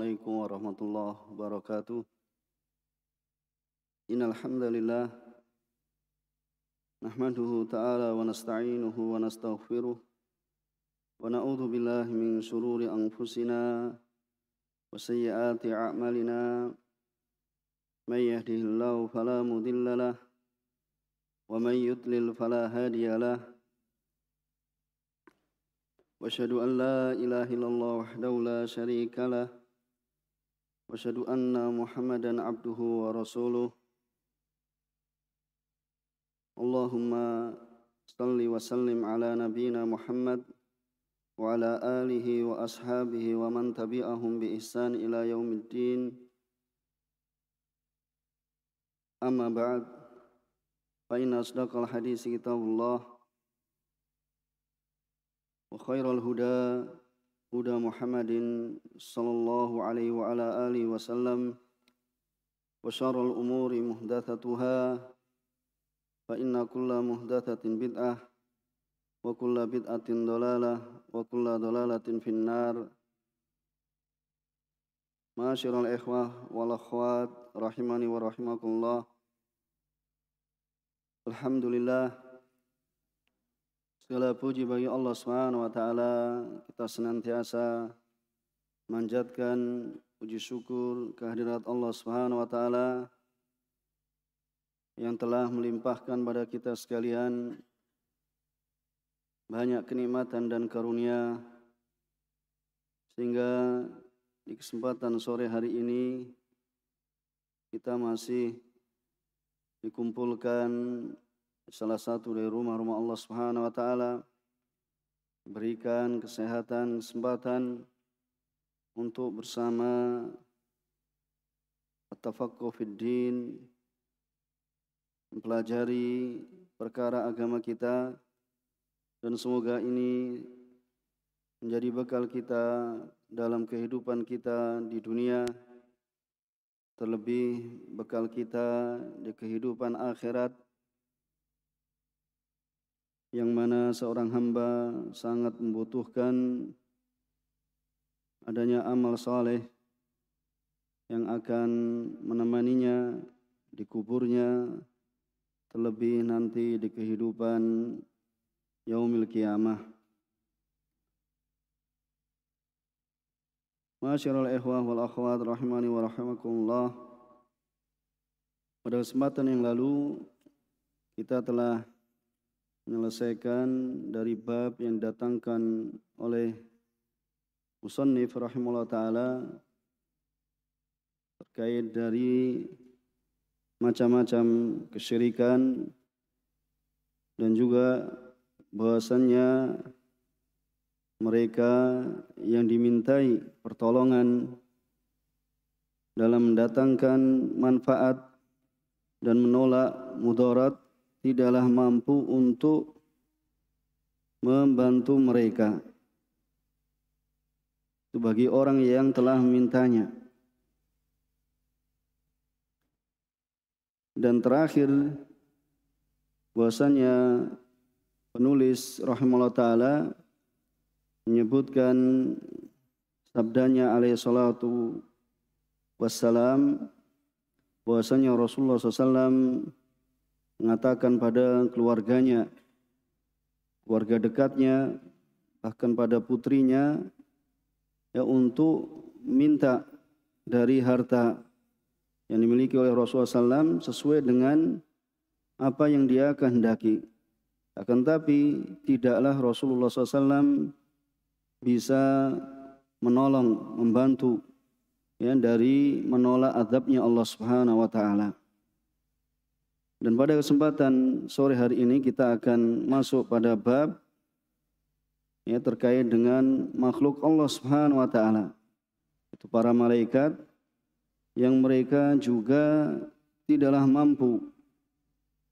Assalamualaikum warahmatullahi wabarakatuh. Innal hamdalillah nahmaduhu ta'ala wa nasta'inuhu wa nastaghfiruh wa na'udzu billahi min shururi anfusina wa sayyiati a'malina. May yahdihillahu fala mudilla lah wa may yudlil fala hadiya واشهد ان لا اله الا الله وحده لا شريك له واشهد ان محمدا عبده ورسوله اللهم صل وسلم على نبينا محمد وعلى اله واصحابه ومن تبعهم باحسان الى يوم الدين اما بعد فان اصدق الحديث كتاب الله وخير الهدى هدى محمد صلى الله عليه وعلى آله وسلم وشر الأمور محدثتها فإن كل محدثة بدعة وكل بدعة ضلالة وكل ضلالة في النار معاشر الإخوة والأخوات رحمني ورحمكم الله الحمد لله Segala puji bagi Allah Subhanahu wa taala. Kita senantiasa manjatkan puji syukur kehadirat Allah Subhanahu wa taala yang telah melimpahkan pada kita sekalian banyak kenikmatan dan karunia sehingga di kesempatan sore hari ini kita masih dikumpulkan salah satu dari rumah-rumah Allah Subhanahu wa taala. Berikan kesehatan, kesempatan untuk bersama at-tafaqquh fid din mempelajari perkara agama kita dan semoga ini menjadi bekal kita dalam kehidupan kita di dunia terlebih bekal kita di kehidupan akhirat yang mana seorang hamba sangat membutuhkan adanya amal saleh yang akan menemaninya di kuburnya terlebih nanti di kehidupan yaumil kiamah. Masyarul ikhwah wal akhwat rahimani wa rahimakumullah. Pada kesempatan yang lalu kita telah menyelesaikan dari bab yang datangkan oleh Musannif rahimahullah ta'ala terkait dari macam-macam kesyirikan dan juga bahasanya mereka yang dimintai pertolongan dalam mendatangkan manfaat dan menolak mudarat tidaklah mampu untuk membantu mereka. Itu bagi orang yang telah mintanya Dan terakhir, bahwasanya penulis rahimahullah ta'ala menyebutkan sabdanya alaihi salatu wassalam bahwasanya Rasulullah SAW mengatakan pada keluarganya, keluarga dekatnya, bahkan pada putrinya ya untuk minta dari harta yang dimiliki oleh Rasulullah SAW sesuai dengan apa yang dia kehendaki. Akan tapi tidaklah Rasulullah SAW bisa menolong, membantu ya dari menolak azabnya Allah Subhanahu wa taala. Dan pada kesempatan sore hari ini kita akan masuk pada bab ya terkait dengan makhluk Allah Subhanahu wa taala. Itu para malaikat yang mereka juga tidaklah mampu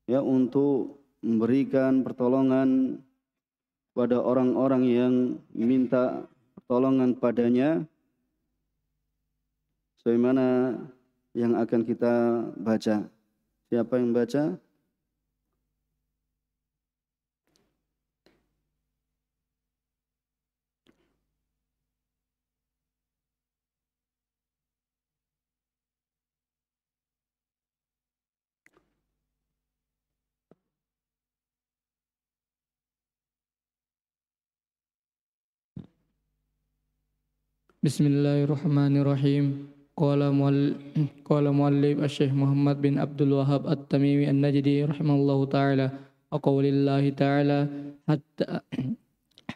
ya untuk memberikan pertolongan pada orang-orang yang minta pertolongan padanya sebagaimana yang akan kita baca. Siapa yang baca? Bismillahirrahmanirrahim. قال قال مؤلف الشيخ محمد بن عبد الوهاب التميمي النجدي رحمه الله تعالى وقول الله تعالى حتى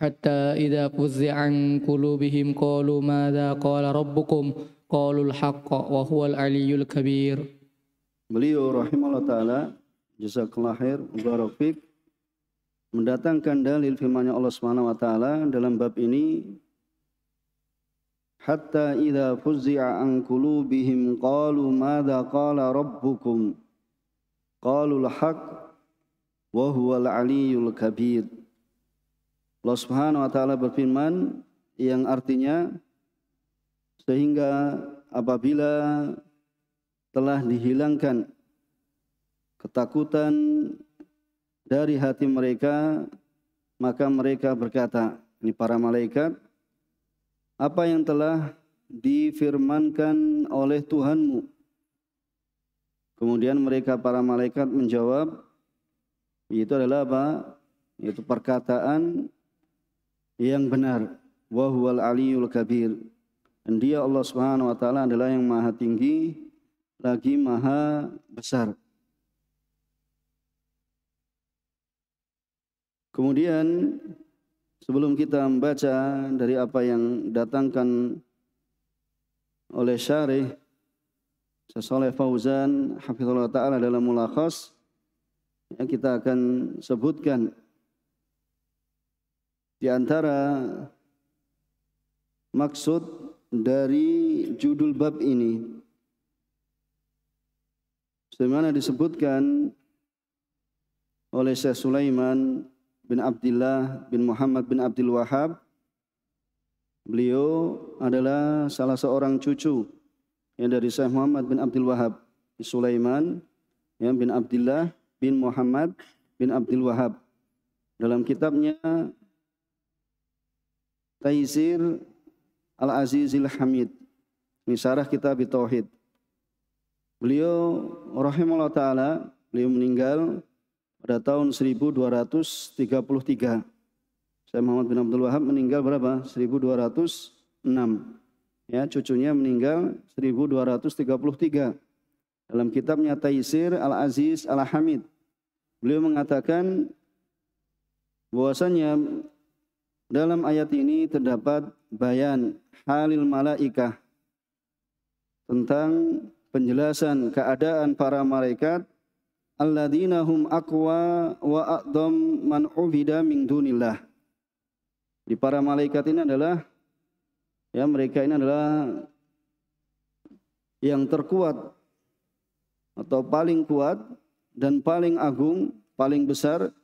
حتى إذا فزع عن قلوبهم قالوا ماذا قال ربكم قالوا الحق وهو العلي الكبير Beliau rahimahullah ta'ala Jazakallah khair Mubarak mendatangkan dalil firman Allah Subhanahu wa taala dalam bab ini hatta idza fuzzi'a an qulubihim qalu madza qala rabbukum qalu al-haq wa huwal aliyul kabir Allah Subhanahu wa taala berfirman yang artinya sehingga apabila telah dihilangkan ketakutan dari hati mereka maka mereka berkata ini para malaikat apa yang telah difirmankan oleh Tuhanmu. Kemudian mereka para malaikat menjawab, itu adalah apa? Itu perkataan yang benar. Wahuwal aliyul kabir. Dan dia Allah subhanahu wa ta'ala adalah yang maha tinggi, lagi maha besar. Kemudian Sebelum kita membaca dari apa yang datangkan oleh Syarih Sesoleh Fauzan Hafizullah Ta'ala dalam mulakhas yang kita akan sebutkan di antara maksud dari judul bab ini sebagaimana disebutkan oleh Syekh Sulaiman bin Abdullah bin Muhammad bin Abdul Wahab. Beliau adalah salah seorang cucu yang dari Syekh Muhammad bin Abdul Wahab Sulaiman yang bin Abdullah bin Muhammad bin Abdul Wahab. Dalam kitabnya Taizir Al-Azizil Hamid. Ini syarah kitab Tauhid. Beliau rahimahullah ta'ala, beliau meninggal pada tahun 1233. Saya Muhammad bin Abdul Wahab meninggal berapa? 1206. Ya, cucunya meninggal 1233. Dalam kitabnya Taisir Al-Aziz Al-Hamid. Beliau mengatakan bahwasanya dalam ayat ini terdapat bayan halil malaikah tentang penjelasan keadaan para malaikat alladzina hum aqwa wa a'dham man ubida min dunillah. Di para malaikat ini adalah ya mereka ini adalah yang terkuat atau paling kuat dan paling agung, paling besar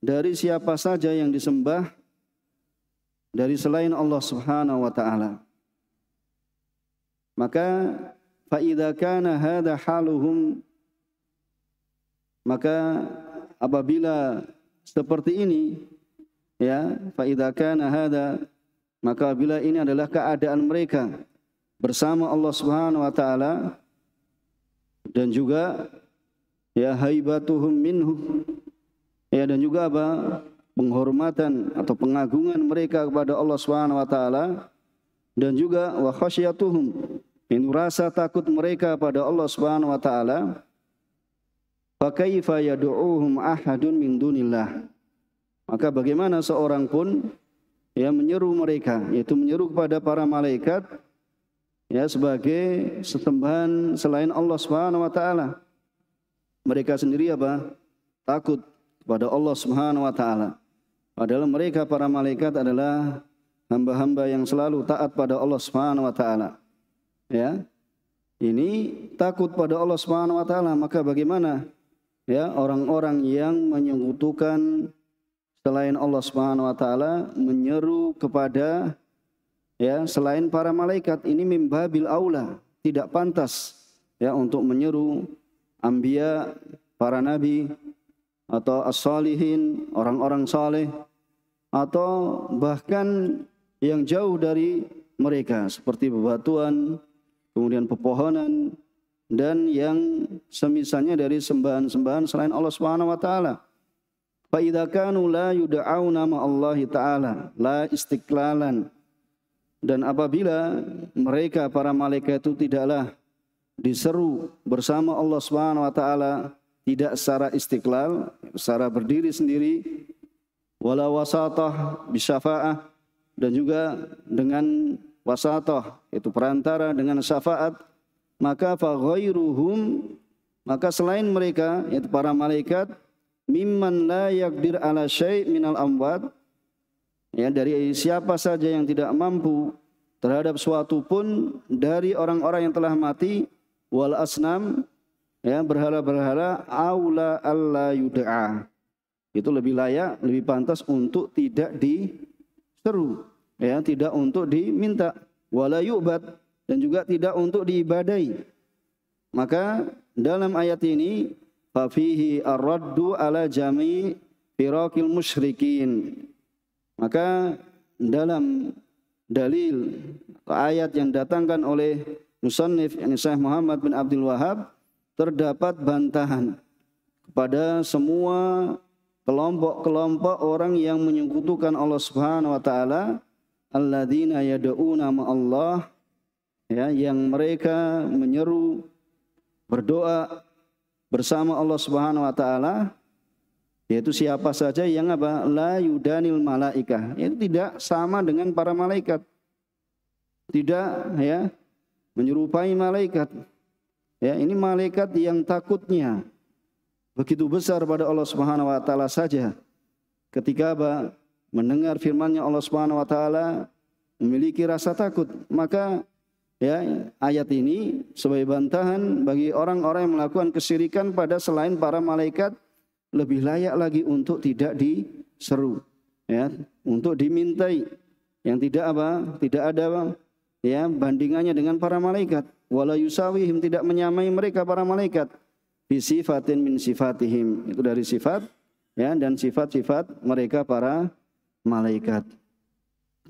dari siapa saja yang disembah dari selain Allah Subhanahu wa taala. Maka fa idza kana hadha haluhum maka apabila seperti ini ya fa idza hada maka bila ini adalah keadaan mereka bersama Allah Subhanahu wa taala dan juga ya haibatuhum minhu ya dan juga apa penghormatan atau pengagungan mereka kepada Allah Subhanahu wa taala dan juga wa khasyatuhum rasa takut mereka pada Allah Subhanahu wa taala Fakaifa yad'uuhum ahadun min dunillah. Maka bagaimana seorang pun ya menyeru mereka, yaitu menyeru kepada para malaikat ya sebagai setembahan selain Allah Subhanahu wa taala. Mereka sendiri apa? Takut kepada Allah Subhanahu wa taala. Padahal mereka para malaikat adalah hamba-hamba yang selalu taat pada Allah Subhanahu wa taala. Ya. Ini takut pada Allah Subhanahu wa taala, maka bagaimana ya orang-orang yang menyekutukan selain Allah Subhanahu wa taala menyeru kepada ya selain para malaikat ini mimbabil aula tidak pantas ya untuk menyeru ambia para nabi atau as-salihin orang-orang saleh atau bahkan yang jauh dari mereka seperti bebatuan kemudian pepohonan dan yang semisalnya dari sembahan-sembahan selain Allah Subhanahu wa taala. Fa idza kanu la yud'auna ma Allah taala la istiklalan. Dan apabila mereka para malaikat itu tidaklah diseru bersama Allah Subhanahu wa taala tidak secara istiqlal, secara berdiri sendiri wala wasatah bisyafa'ah dan juga dengan wasatah itu perantara dengan syafaat maka faghairuhum maka selain mereka yaitu para malaikat mimman la yakdir ala syai' minal amwat ya dari siapa saja yang tidak mampu terhadap suatu pun dari orang-orang yang telah mati wal asnam ya berhala-berhala aula alla yud'a itu lebih layak lebih pantas untuk tidak diseru ya tidak untuk diminta wala yu'bad dan juga tidak untuk diibadai. Maka dalam ayat ini fafihi ar-raddu ala jami firaqil musyrikin. Maka dalam dalil ayat yang datangkan oleh musannif yakni Syekh Muhammad bin Abdul Wahab terdapat bantahan kepada semua kelompok-kelompok orang yang menyekutukan Allah Subhanahu wa taala alladzina yad'una ma Allah ya yang mereka menyeru berdoa bersama Allah Subhanahu wa taala yaitu siapa saja yang apa la yudanil malaikah itu tidak sama dengan para malaikat tidak ya menyerupai malaikat ya ini malaikat yang takutnya begitu besar pada Allah Subhanahu wa taala saja ketika apa mendengar firman-Nya Allah Subhanahu wa taala memiliki rasa takut maka ya ayat ini sebagai bantahan bagi orang-orang yang melakukan kesirikan pada selain para malaikat lebih layak lagi untuk tidak diseru ya untuk dimintai yang tidak apa tidak ada ya bandingannya dengan para malaikat wala yusawihim tidak menyamai mereka para malaikat bi min sifatihim itu dari sifat ya dan sifat-sifat mereka para malaikat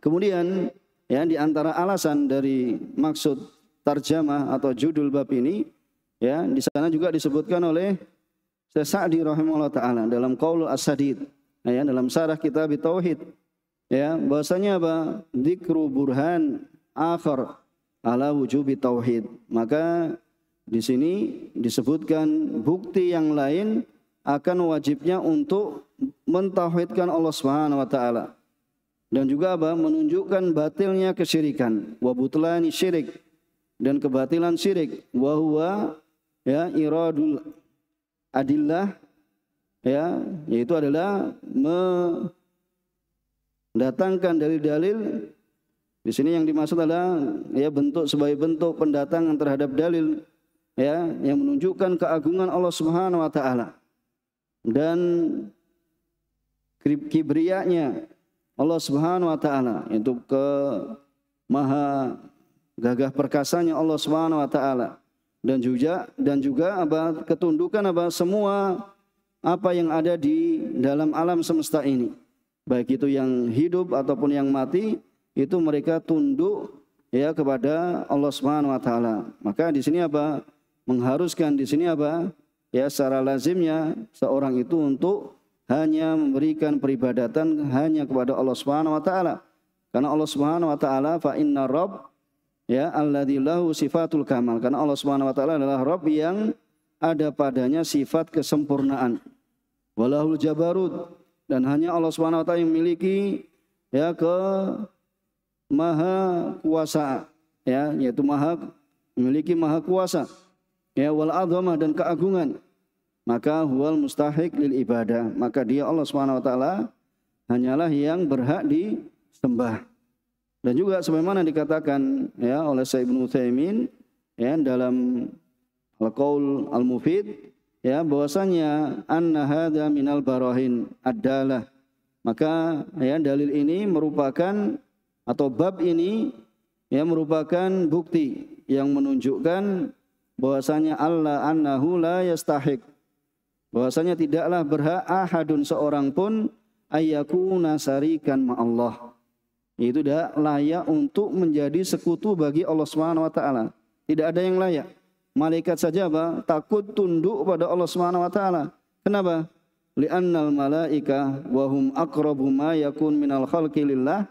kemudian ya di antara alasan dari maksud tarjamah atau judul bab ini ya di sana juga disebutkan oleh Syekh Sa'di rahimahullah taala dalam Qaulul as ya dalam syarah kitab tauhid ya bahwasanya apa dzikru burhan akhar ala wujubi tauhid maka di sini disebutkan bukti yang lain akan wajibnya untuk mentauhidkan Allah Subhanahu wa taala dan juga apa menunjukkan batilnya kesyirikan wa butlani syirik dan kebatilan syirik wa huwa ya iradul adillah ya yaitu adalah mendatangkan dari dalil di sini yang dimaksud adalah ya bentuk sebagai bentuk pendatangan terhadap dalil ya yang menunjukkan keagungan Allah Subhanahu wa taala dan kibriyanya Allah Subhanahu wa taala itu ke maha gagah perkasanya Allah Subhanahu wa taala dan juga dan juga apa ketundukan apa semua apa yang ada di dalam alam semesta ini baik itu yang hidup ataupun yang mati itu mereka tunduk ya kepada Allah Subhanahu wa taala maka di sini apa mengharuskan di sini apa ya secara lazimnya seorang itu untuk hanya memberikan peribadatan hanya kepada Allah Subhanahu wa taala. Karena Allah Subhanahu wa taala fa inna rabb ya alladzi lahu sifatul kamal. Karena Allah Subhanahu wa taala adalah Rabb yang ada padanya sifat kesempurnaan. Walahul jabarut dan hanya Allah Subhanahu wa taala yang memiliki ya ke maha kuasa ya yaitu maha memiliki maha kuasa ya wal dan keagungan maka huwal mustahik lil ibadah maka dia Allah Subhanahu wa taala hanyalah yang berhak disembah dan juga sebagaimana dikatakan ya oleh Syekh Ibnu Utsaimin ya dalam Al-Qaul Al-Mufid ya bahwasanya anna hadza minal barahin adalah maka ya dalil ini merupakan atau bab ini ya merupakan bukti yang menunjukkan bahwasanya Allah annahu la yastahiq bahwasanya tidaklah berhak ahadun seorang pun ayyakuna nasarikan ma Allah itu tidak layak untuk menjadi sekutu bagi Allah Subhanahu wa taala. Tidak ada yang layak. Malaikat saja apa? takut tunduk pada Allah Subhanahu wa taala. Kenapa? Li'annal malaika wahum aqrabu ma yakun minal khalqi lillah.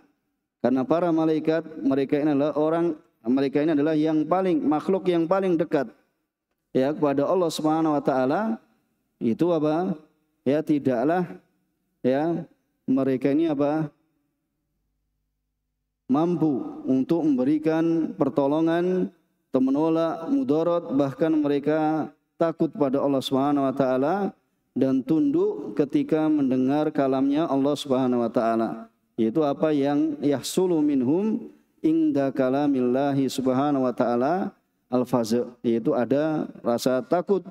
Karena para malaikat mereka ini adalah orang mereka ini adalah yang paling makhluk yang paling dekat ya kepada Allah Subhanahu wa taala itu apa? Ya tidaklah ya mereka ini apa? mampu untuk memberikan pertolongan atau menolak mudarat bahkan mereka takut pada Allah Subhanahu wa taala dan tunduk ketika mendengar kalamnya Allah Subhanahu wa taala yaitu apa yang yahsulu minhum inda kalamillahi subhanahu wa taala al yaitu ada rasa takut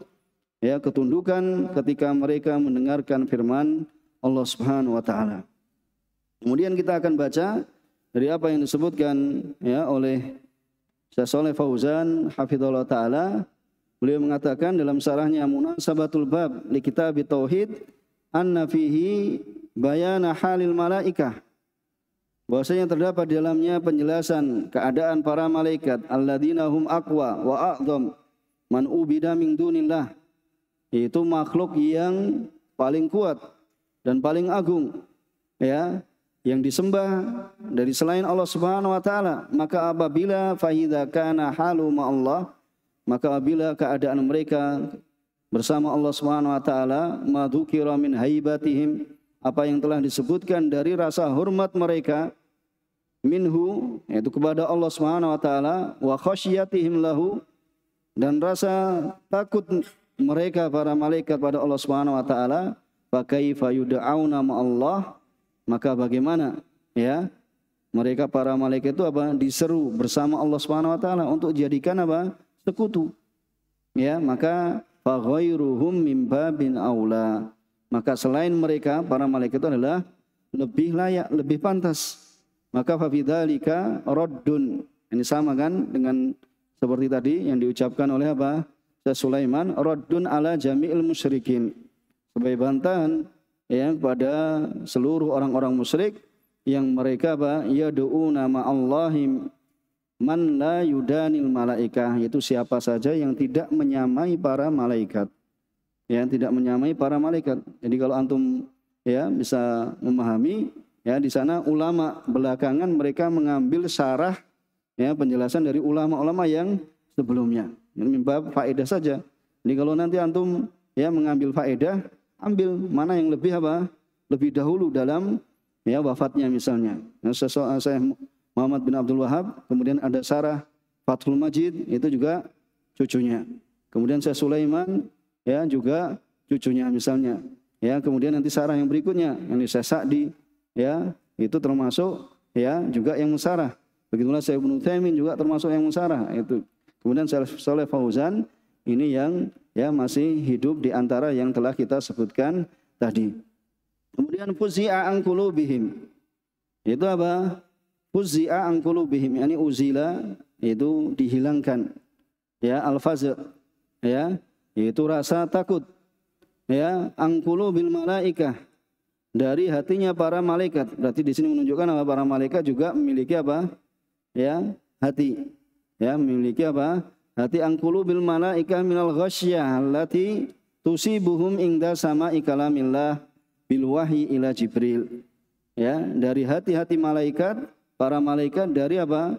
ya ketundukan ketika mereka mendengarkan firman Allah Subhanahu wa taala. Kemudian kita akan baca dari apa yang disebutkan ya oleh Syaikh Saleh Fauzan hafizallahu taala beliau mengatakan dalam sarahnya Munasabatul Bab li Kitab Tauhid anna fihi bayana halil malaikah bahwasanya terdapat di dalamnya penjelasan keadaan para malaikat alladzina hum aqwa wa a'zam man ubida min dunillah yaitu makhluk yang paling kuat dan paling agung ya yang disembah dari selain Allah Subhanahu wa taala maka apabila fahidza kana halu ma Allah maka apabila keadaan mereka bersama Allah Subhanahu wa taala madzukira min haibatihim apa yang telah disebutkan dari rasa hormat mereka minhu yaitu kepada Allah Subhanahu wa taala wa khasyatihim lahu dan rasa takut mereka para malaikat pada Allah Subhanahu wa taala pakai yud'auna ma Allah maka bagaimana ya mereka para malaikat itu apa diseru bersama Allah Subhanahu wa taala untuk jadikan apa sekutu ya maka fa ghairuhum min babin aula maka selain mereka para malaikat itu adalah lebih layak lebih pantas maka fa bidzalika raddun ini sama kan dengan seperti tadi yang diucapkan oleh apa Syekh Sulaiman Rodun ala jami'il musyrikin sebagai bantahan ya pada seluruh orang-orang musyrik yang mereka apa nama Allahim man la yudanil malaikah itu siapa saja yang tidak menyamai para malaikat ya tidak menyamai para malaikat jadi kalau antum ya bisa memahami ya di sana ulama belakangan mereka mengambil sarah ya penjelasan dari ulama-ulama yang sebelumnya bab faedah saja. Jadi kalau nanti antum ya mengambil faedah, ambil mana yang lebih apa? Lebih dahulu dalam ya wafatnya misalnya. Nah, ya, eh, saya Muhammad bin Abdul Wahab, kemudian ada Sarah Fathul Majid itu juga cucunya. Kemudian saya Sulaiman ya juga cucunya misalnya. Ya, kemudian nanti Sarah yang berikutnya, yang saya Sa'di ya, itu termasuk ya juga yang musarah. Begitulah saya Ibnu Taimin juga termasuk yang musarah itu. Kemudian Saleh Fauzan ini yang ya masih hidup di antara yang telah kita sebutkan tadi. Kemudian fuzi'a angkulu bihim Itu apa? Fuzi'a angkulu bihim ini uzila itu dihilangkan. Ya, al -fazir. ya, itu rasa takut. Ya, angkulu bil malaikah dari hatinya para malaikat. Berarti di sini menunjukkan bahwa para malaikat juga memiliki apa? Ya, hati ya memiliki apa hati angkulu bil malaika minal ghasyah tusi buhum ingda sama ikalamillah bil wahyi ila jibril ya dari hati-hati malaikat para malaikat dari apa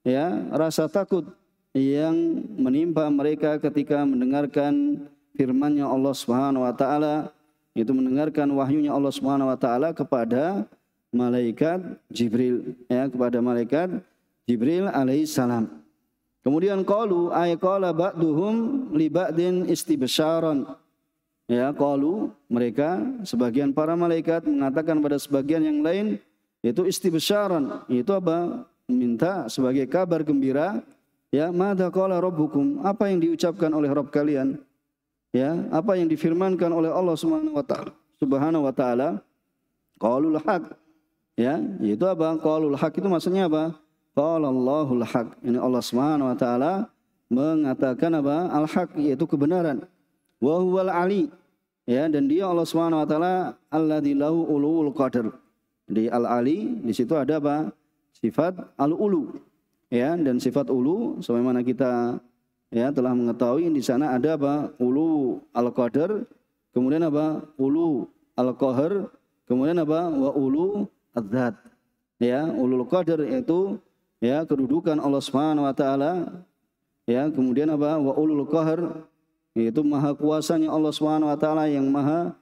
ya rasa takut yang menimpa mereka ketika mendengarkan firmannya Allah Subhanahu wa taala itu mendengarkan wahyunya Allah Subhanahu wa taala kepada malaikat Jibril ya kepada malaikat Jibril alaihissalam Kemudian qalu ay qala ba'duhum li ba'din istibsyaran. Ya, qalu mereka sebagian para malaikat mengatakan pada sebagian yang lain yaitu istibsyaran, itu apa? Minta sebagai kabar gembira, ya, madza qala rabbukum? Apa yang diucapkan oleh rob kalian? Ya, apa yang difirmankan oleh Allah Subhanahu wa taala? Subhanahu wa taala, qalul haq. Ya, itu apa? Qalul haq itu maksudnya apa? Qala Allahul haq. Ini Allah Subhanahu wa taala mengatakan apa? Al-haq yaitu kebenaran. Wa huwal ali. Ya, dan dia Allah Subhanahu wa taala alladzi lahu ulul qadar. Di al-ali di situ ada apa? Sifat al-ulu. Ya, dan sifat ulu sebagaimana kita ya telah mengetahui di sana ada apa? Ulu al-qadar, kemudian apa? Ulu al-qahar, kemudian apa? Wa ulu adzat. Ya, ulul qadar yaitu ya kedudukan Allah Subhanahu wa taala ya kemudian apa wa ulul qahr yaitu maha kuasanya Allah Subhanahu wa taala yang maha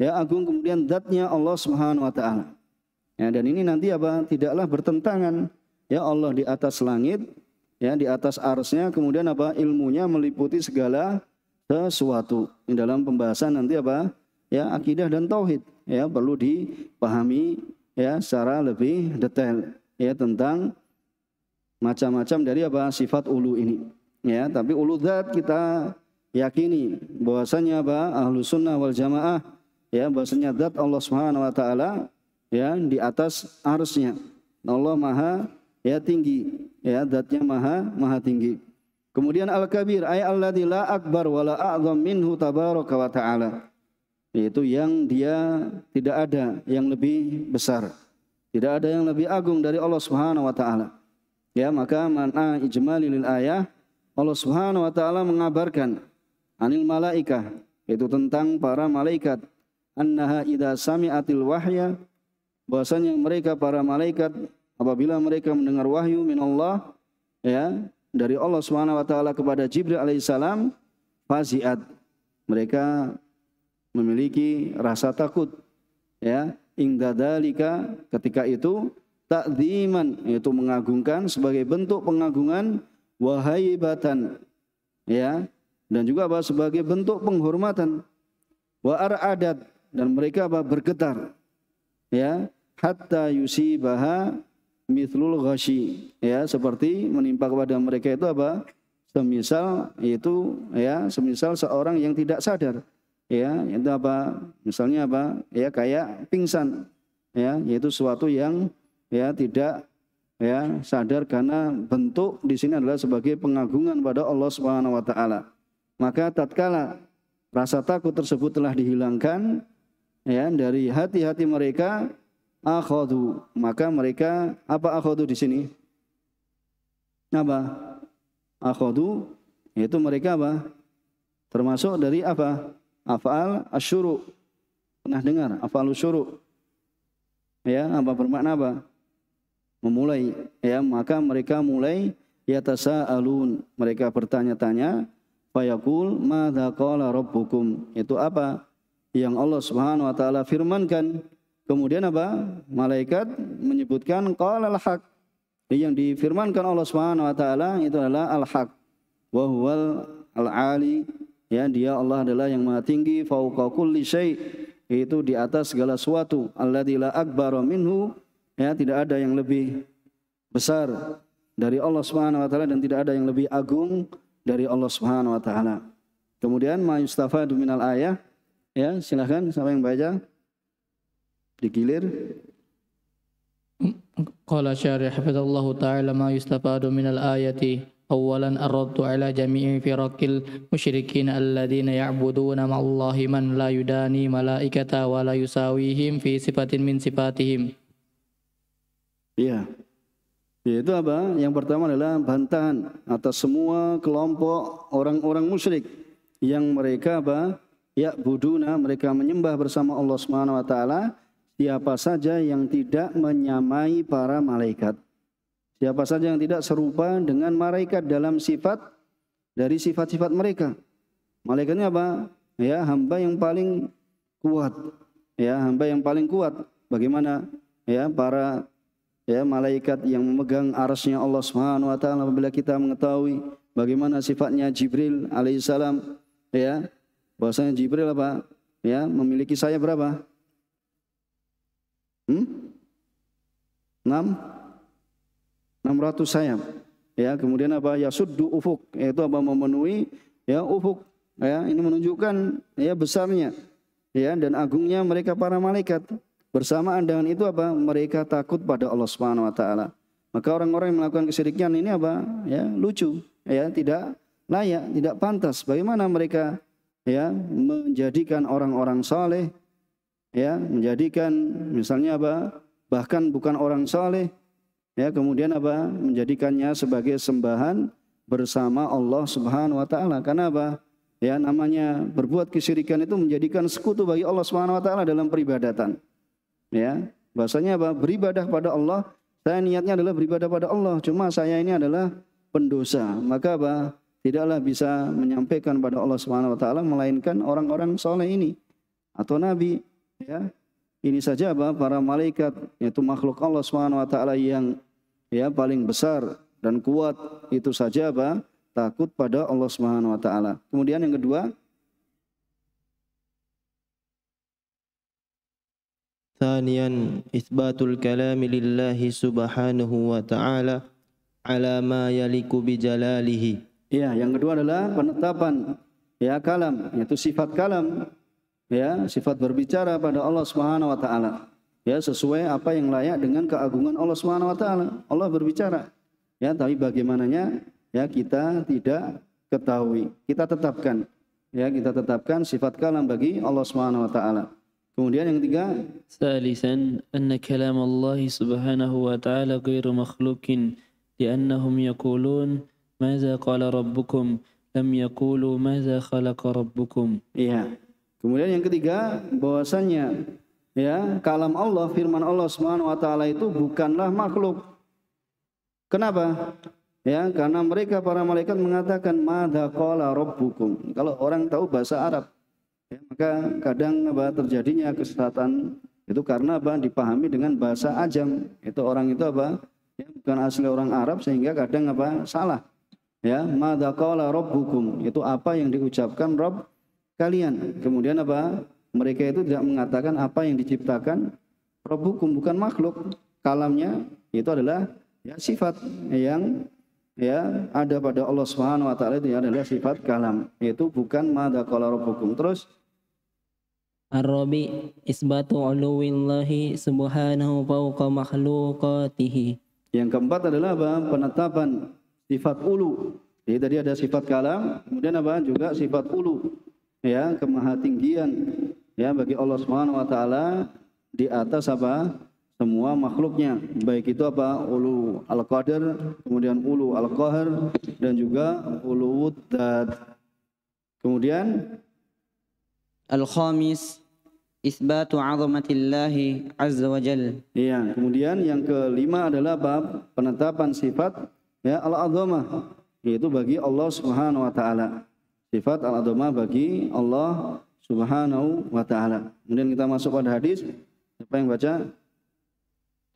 ya agung kemudian zatnya Allah Subhanahu wa taala ya dan ini nanti apa tidaklah bertentangan ya Allah di atas langit ya di atas arsnya kemudian apa ilmunya meliputi segala sesuatu di dalam pembahasan nanti apa ya akidah dan tauhid ya perlu dipahami ya secara lebih detail ya tentang macam-macam dari apa sifat ulu ini ya tapi ulu zat kita yakini bahwasanya apa ahlu sunnah wal jamaah ya bahwasanya zat Allah subhanahu wa taala ya di atas arusnya Allah maha ya tinggi ya zatnya maha maha tinggi kemudian al kabir ay alladzi la akbar wala a'zam minhu tabaraka wa taala yaitu yang dia tidak ada yang lebih besar tidak ada yang lebih agung dari Allah Subhanahu wa taala Ya, maka mana ijmali lil ayah Allah Subhanahu wa taala mengabarkan anil malaikah itu tentang para malaikat annaha idza sami'atil wahya bahwasanya mereka para malaikat apabila mereka mendengar wahyu min Allah ya dari Allah Subhanahu wa taala kepada Jibril alaihissalam faziat mereka memiliki rasa takut ya ingdadalika ketika itu takziman yaitu mengagungkan sebagai bentuk pengagungan wahaibatan ya dan juga apa sebagai bentuk penghormatan wa aradat dan mereka apa bergetar ya hatta yusibaha mithlul ghasyi ya seperti menimpa kepada mereka itu apa semisal yaitu ya semisal seorang yang tidak sadar ya itu apa misalnya apa ya kayak pingsan ya yaitu suatu yang ya tidak ya sadar karena bentuk di sini adalah sebagai pengagungan pada Allah Subhanahu wa taala. Maka tatkala rasa takut tersebut telah dihilangkan ya dari hati-hati mereka akhadu maka mereka apa akhadu di sini? Apa? Akhadu yaitu mereka apa? Termasuk dari apa? Afal asyuru. Pernah dengar afal asyuru? Ya, apa bermakna apa? memulai ya maka mereka mulai ya alun mereka bertanya-tanya fayakul madza qala rabbukum itu apa yang Allah Subhanahu wa taala firmankan kemudian apa malaikat menyebutkan qala al yang difirmankan Allah Subhanahu wa taala itu adalah al-haq wa al-ali ya dia Allah adalah yang maha tinggi fauqa kulli itu di atas segala sesuatu alladzi la akbaru minhu Ya, tidak ada yang lebih besar dari Allah Subhanahu wa taala dan tidak ada yang lebih agung dari Allah Subhanahu wa taala. Kemudian ma yustafadu minal ayah. Ya, silahkan siapa yang baca? Digilir. Qala syarih hafizallah ta'ala ma yustafadu minal ayati أولا أردت على جميع فرق المشركين الذين يعبدون مع الله من لا يداني ملائكة ولا يساويهم في صفة من صفاتهم Iya. Ya, itu apa? Yang pertama adalah bantahan atas semua kelompok orang-orang musyrik yang mereka apa? Ya buduna mereka menyembah bersama Allah Subhanahu wa taala siapa saja yang tidak menyamai para malaikat. Siapa saja yang tidak serupa dengan malaikat dalam sifat dari sifat-sifat mereka. Malaikatnya apa? Ya, hamba yang paling kuat. Ya, hamba yang paling kuat. Bagaimana? Ya, para ya malaikat yang memegang arasnya Allah Subhanahu wa taala apabila kita mengetahui bagaimana sifatnya Jibril alaihissalam ya bahwasanya Jibril apa ya memiliki sayap berapa hmm? 6 600 sayap ya kemudian apa ya suddu ufuk yaitu apa memenuhi ya ufuk ya ini menunjukkan ya besarnya ya dan agungnya mereka para malaikat Bersamaan dengan itu apa? Mereka takut pada Allah Subhanahu wa taala. Maka orang-orang yang melakukan kesyirikan ini apa? Ya, lucu, ya, tidak layak, tidak pantas. Bagaimana mereka ya menjadikan orang-orang saleh ya, menjadikan misalnya apa? bahkan bukan orang saleh ya, kemudian apa? menjadikannya sebagai sembahan bersama Allah Subhanahu wa taala. Karena apa? Ya, namanya berbuat kesyirikan itu menjadikan sekutu bagi Allah Subhanahu wa taala dalam peribadatan. Ya, bahasanya apa? Beribadah pada Allah. Saya niatnya adalah beribadah pada Allah. Cuma saya ini adalah pendosa. Maka apa? Tidaklah bisa menyampaikan pada Allah Subhanahu wa taala melainkan orang-orang soleh ini atau nabi, ya. Ini saja apa? Para malaikat yaitu makhluk Allah Subhanahu wa taala yang ya paling besar dan kuat itu saja apa? takut pada Allah Subhanahu wa taala. Kemudian yang kedua, ثانيا إثبات الكلام لله سبحانه وتعالى على ما يليق بجلاله ya yang kedua adalah penetapan ya kalam yaitu sifat kalam ya sifat berbicara pada Allah Subhanahu wa taala ya sesuai apa yang layak dengan keagungan Allah Subhanahu wa taala Allah berbicara ya tapi bagaimananya ya kita tidak ketahui kita tetapkan ya kita tetapkan sifat kalam bagi Allah Subhanahu wa taala Kemudian yang ketiga, ثالثا أن Allah Subhanahu Wa Taala, غير مخلوق لأنهم yaqulun ماذا qala rabbukum lam yaqulu ماذا khalaqa rabbukum. Iya. Kemudian yang ketiga, bahwasannya ya kalam Allah, firman Allah Subhanahu wa taala itu bukanlah makhluk. Kenapa? Ya, karena mereka para malaikat mengatakan madza qala rabbukum. Kalau orang tahu bahasa Arab, Ya, maka kadang apa terjadinya kesesatan itu karena apa dipahami dengan bahasa ajam. Itu orang itu apa? Ya, bukan asli orang Arab sehingga kadang apa salah. Ya, rob hukum itu apa yang diucapkan Rob kalian. Kemudian apa? Mereka itu tidak mengatakan apa yang diciptakan Rob hukum bukan makhluk. Kalamnya itu adalah ya, sifat yang ya ada pada Allah Subhanahu wa taala itu ya, adalah sifat kalam yaitu bukan madza qala rabbukum terus Ar-Rabi isbatu uluwillahi subhanahu fawqa makhluqatihi yang keempat adalah apa penetapan sifat ulu jadi tadi ada sifat kalam kemudian apa juga sifat ulu ya kemahatinggian ya bagi Allah Subhanahu wa taala di atas apa semua makhluknya baik itu apa ulu al qadar kemudian ulu al qahar dan juga ulu dat kemudian al khamis isbatu azamatillahi azza wa jal. Iya, kemudian yang kelima adalah bab penetapan sifat ya al-azamah yaitu bagi Allah Subhanahu wa taala. Sifat al-azamah bagi Allah Subhanahu wa taala. Kemudian kita masuk pada hadis. Siapa yang baca?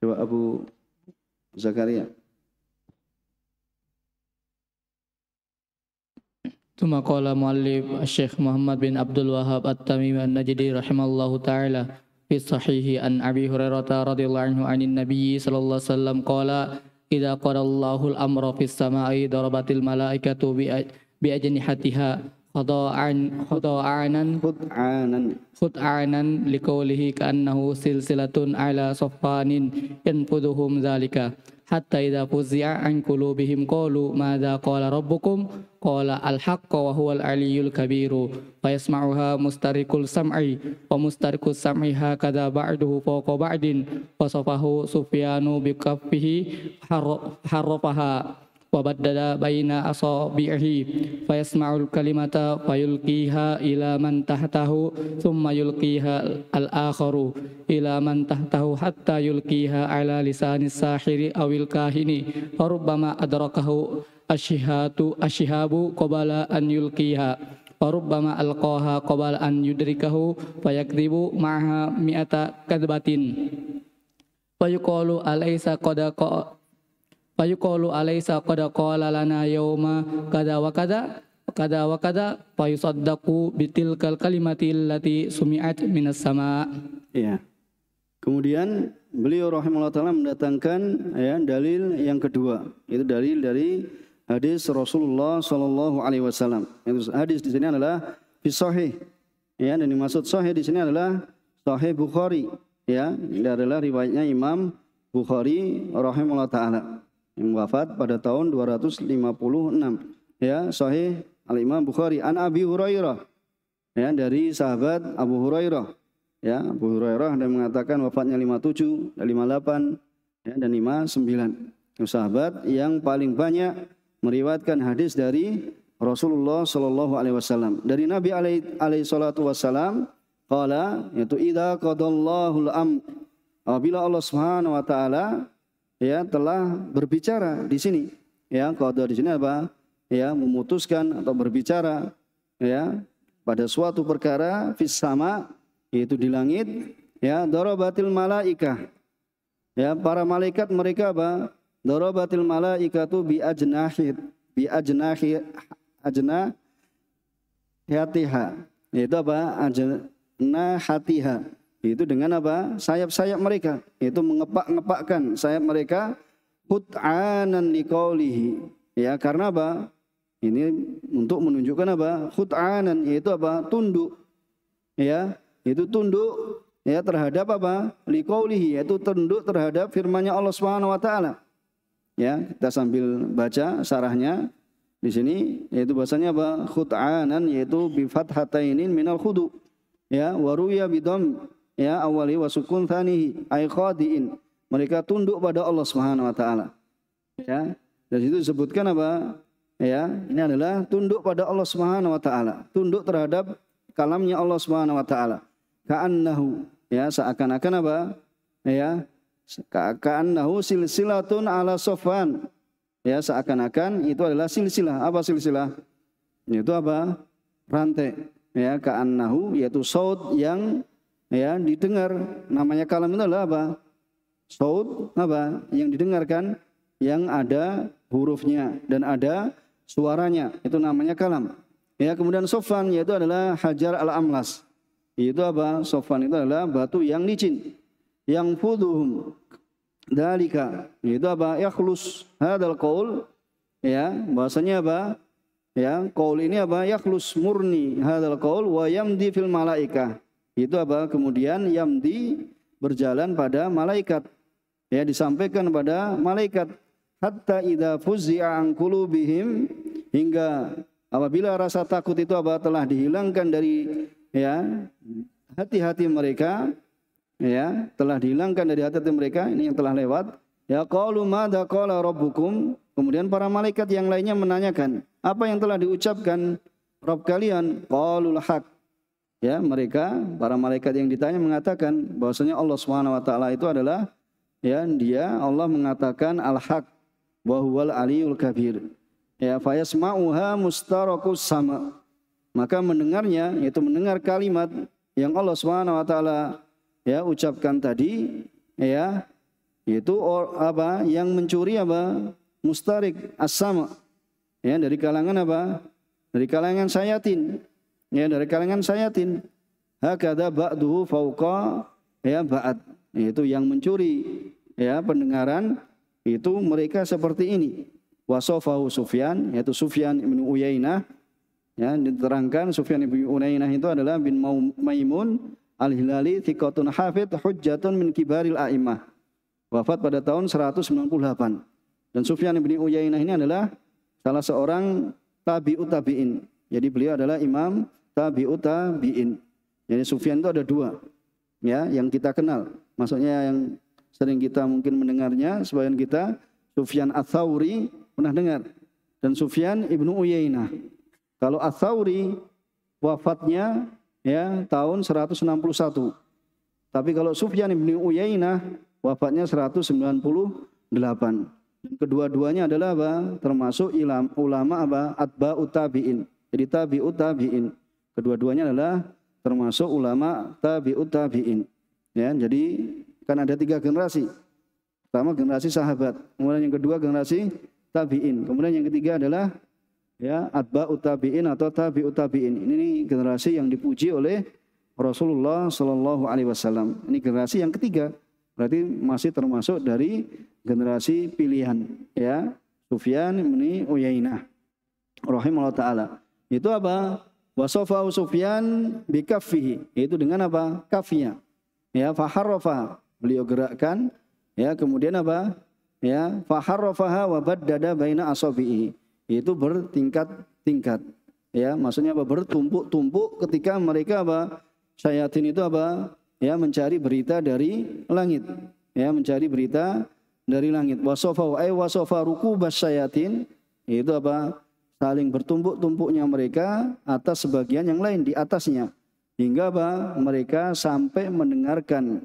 Coba Abu Zakaria. ثم قال المؤلف الشيخ محمد بن عبد الوهاب التميم النجدي رحمه الله تعالى في الصحيح عن أبي هريرة رضي الله عنه عن النبي صلى الله عليه وسلم قال إذا قضى الله الأمر في السماء ضربت الملائكة بأجنحتها khuda'an khuda'anan khud'anan khud'anan liqaulihi ka'annahu silsilatun ala saffanin yanfuduhum zalika hatta idza fuzia an qulubihim qalu madza qala rabbukum qala al-haqqu wa huwal aliyyul kabiru wa yasma'uha mustarikul sam'i wa mustarikus sam'i hakadha ba'duhu fawqa ba'din wa safahu sufyanu bi kaffihi harrafaha wabaddala baina asabihi fa yasma'ul kalimata fa yulqiha ila man tahtahu al akharu ila man hatta yulqiha ala lisani sahiri awil kahini fa rubbama adrakahu ashihatu ashihabu qabala an yulqiha Farubbama alqaha qabal an yudrikahu fayakdibu maha mi'ata kadbatin. Fayuqalu alaysa qada fayuqalu alaysa qad qala lana yawma kada wa kada kada wa kada fayusaddaqu bitilkal kalimati allati sumi'at minas sama. Iya. Kemudian beliau rahimahullah taala mendatangkan ya dalil yang kedua. Itu dalil dari hadis Rasulullah sallallahu alaihi wasallam. Hadis di sini adalah fi sahih. Ya, dan dimaksud sahih di sini adalah sahih Bukhari. Ya, ini adalah riwayatnya Imam Bukhari rahimahullah taala yang wafat pada tahun 256 ya sahih Al Imam Bukhari an Abi Hurairah ya dari sahabat Abu Hurairah ya Abu Hurairah dan mengatakan wafatnya 57 dan 58 ya, dan 59 sahabat yang paling banyak meriwayatkan hadis dari Rasulullah Shallallahu Alaihi Wasallam dari Nabi Alaihi Salatu Wasallam kala yaitu ida qadallahu am apabila Allah Subhanahu Wa Taala ya telah berbicara di sini. Ya, qada di sini apa? Ya, memutuskan atau berbicara ya pada suatu perkara fis sama yaitu di langit ya darabatil malaikah. Ya, para malaikat mereka apa? Darabatil tu bi ajnahid bi ajnahi ajna hatiha. Yaitu apa? Ajna hatiha itu dengan apa? Sayap-sayap mereka. Itu mengepak-ngepakkan sayap mereka. Hut'anan liqaulihi. Ya, karena apa? Ini untuk menunjukkan apa? Hut'anan, yaitu apa? Tunduk. Ya, itu tunduk ya terhadap apa? Liqaulihi, yaitu tunduk terhadap firman Allah swt Ya, kita sambil baca sarahnya di sini yaitu bahasanya apa khut'anan yaitu bi ini minal khudu ya waruya bidom ya awali wa sukun thanihi ay khadiin. Mereka tunduk pada Allah Subhanahu wa taala. Ya. Dan itu disebutkan apa? Ya, ini adalah tunduk pada Allah Subhanahu wa taala, tunduk terhadap kalamnya Allah Subhanahu wa taala. Ka'annahu ya seakan-akan apa? Ya, ka'annahu silsilatun ala sofan. Ya, seakan-akan itu adalah silsilah. Apa silsilah? Itu apa? Rantai. Ya, ka'annahu yaitu saud yang ya didengar namanya kalam itu adalah apa Saud, apa yang didengarkan yang ada hurufnya dan ada suaranya itu namanya kalam ya kemudian sofan yaitu adalah hajar al amlas itu apa sofan itu adalah batu yang licin yang fuduhum dalika itu apa yakhlus hadal qaul ya bahasanya apa ya qaul ini apa yakhlus murni hadal qaul wa yamdi fil malaikah itu apa? Kemudian yamdi berjalan pada malaikat. Ya disampaikan pada malaikat hatta idza fuzzi'a an qulubihim hingga apabila rasa takut itu apa telah dihilangkan dari ya hati-hati mereka ya telah dihilangkan dari hati-hati mereka ini yang telah lewat ya qalu madza qala rabbukum kemudian para malaikat yang lainnya menanyakan apa yang telah diucapkan Rob kalian qalul haq ya mereka para malaikat yang ditanya mengatakan bahwasanya Allah Subhanahu wa taala itu adalah ya dia Allah mengatakan al-haq wa huwal aliyul kabir. Ya yasma'uha mustarakus sama. Maka mendengarnya yaitu mendengar kalimat yang Allah Subhanahu wa taala ya ucapkan tadi ya itu or, apa yang mencuri apa mustarik as-sama ya dari kalangan apa dari kalangan sayatin Ya, dari kalangan sayatin. Hakada ba'duhu fauqa ya ba'at. Itu yang mencuri ya pendengaran itu mereka seperti ini. Wasofahu Sufyan, yaitu Sufyan ibn Uyainah. Ya, diterangkan Sufyan ibn Uyainah itu adalah bin Maimun al-Hilali thiqatun hafid hujjatun min kibaril a'imah. Wafat pada tahun 198. Dan Sufyan ibn Uyainah ini adalah salah seorang tabi'ut tabi'in. Jadi beliau adalah imam uta tabi'in. Jadi Sufyan itu ada dua ya yang kita kenal. Maksudnya yang sering kita mungkin mendengarnya sebagian kita Sufyan ats pernah dengar dan Sufyan Ibnu Uyainah. Kalau ats wafatnya ya tahun 161. Tapi kalau Sufyan Ibnu Uyainah wafatnya 198. Dan kedua-duanya adalah apa? Termasuk ilam, ulama apa? Atba'ut tabi'in. Jadi tabi'ut tabi'in. Kedua-duanya adalah termasuk ulama tabi'ut tabi'in. Ya, jadi kan ada tiga generasi. Pertama generasi sahabat, kemudian yang kedua generasi tabi'in, kemudian yang ketiga adalah ya atba tabi'in atau tabi'ut tabi'in. Ini generasi yang dipuji oleh Rasulullah Shallallahu alaihi wasallam. Ini generasi yang ketiga. Berarti masih termasuk dari generasi pilihan ya. Sufyan ini Uyainah rahimahullah taala. Itu apa? Wasofahu Sufyan bikafihi. yaitu dengan apa? kafinya Ya, faharrafa. Beliau gerakkan. Ya, kemudian apa? Ya, faharrafaha wa dada baina asabihi. Itu bertingkat-tingkat. Ya, maksudnya apa? Bertumpuk-tumpuk ketika mereka apa? Syayatin itu apa? Ya, mencari berita dari langit. Ya, mencari berita dari langit. wasofa ay eh, wasofa bas syayatin. Itu apa? saling bertumpuk-tumpuknya mereka atas sebagian yang lain di atasnya hingga apa mereka sampai mendengarkan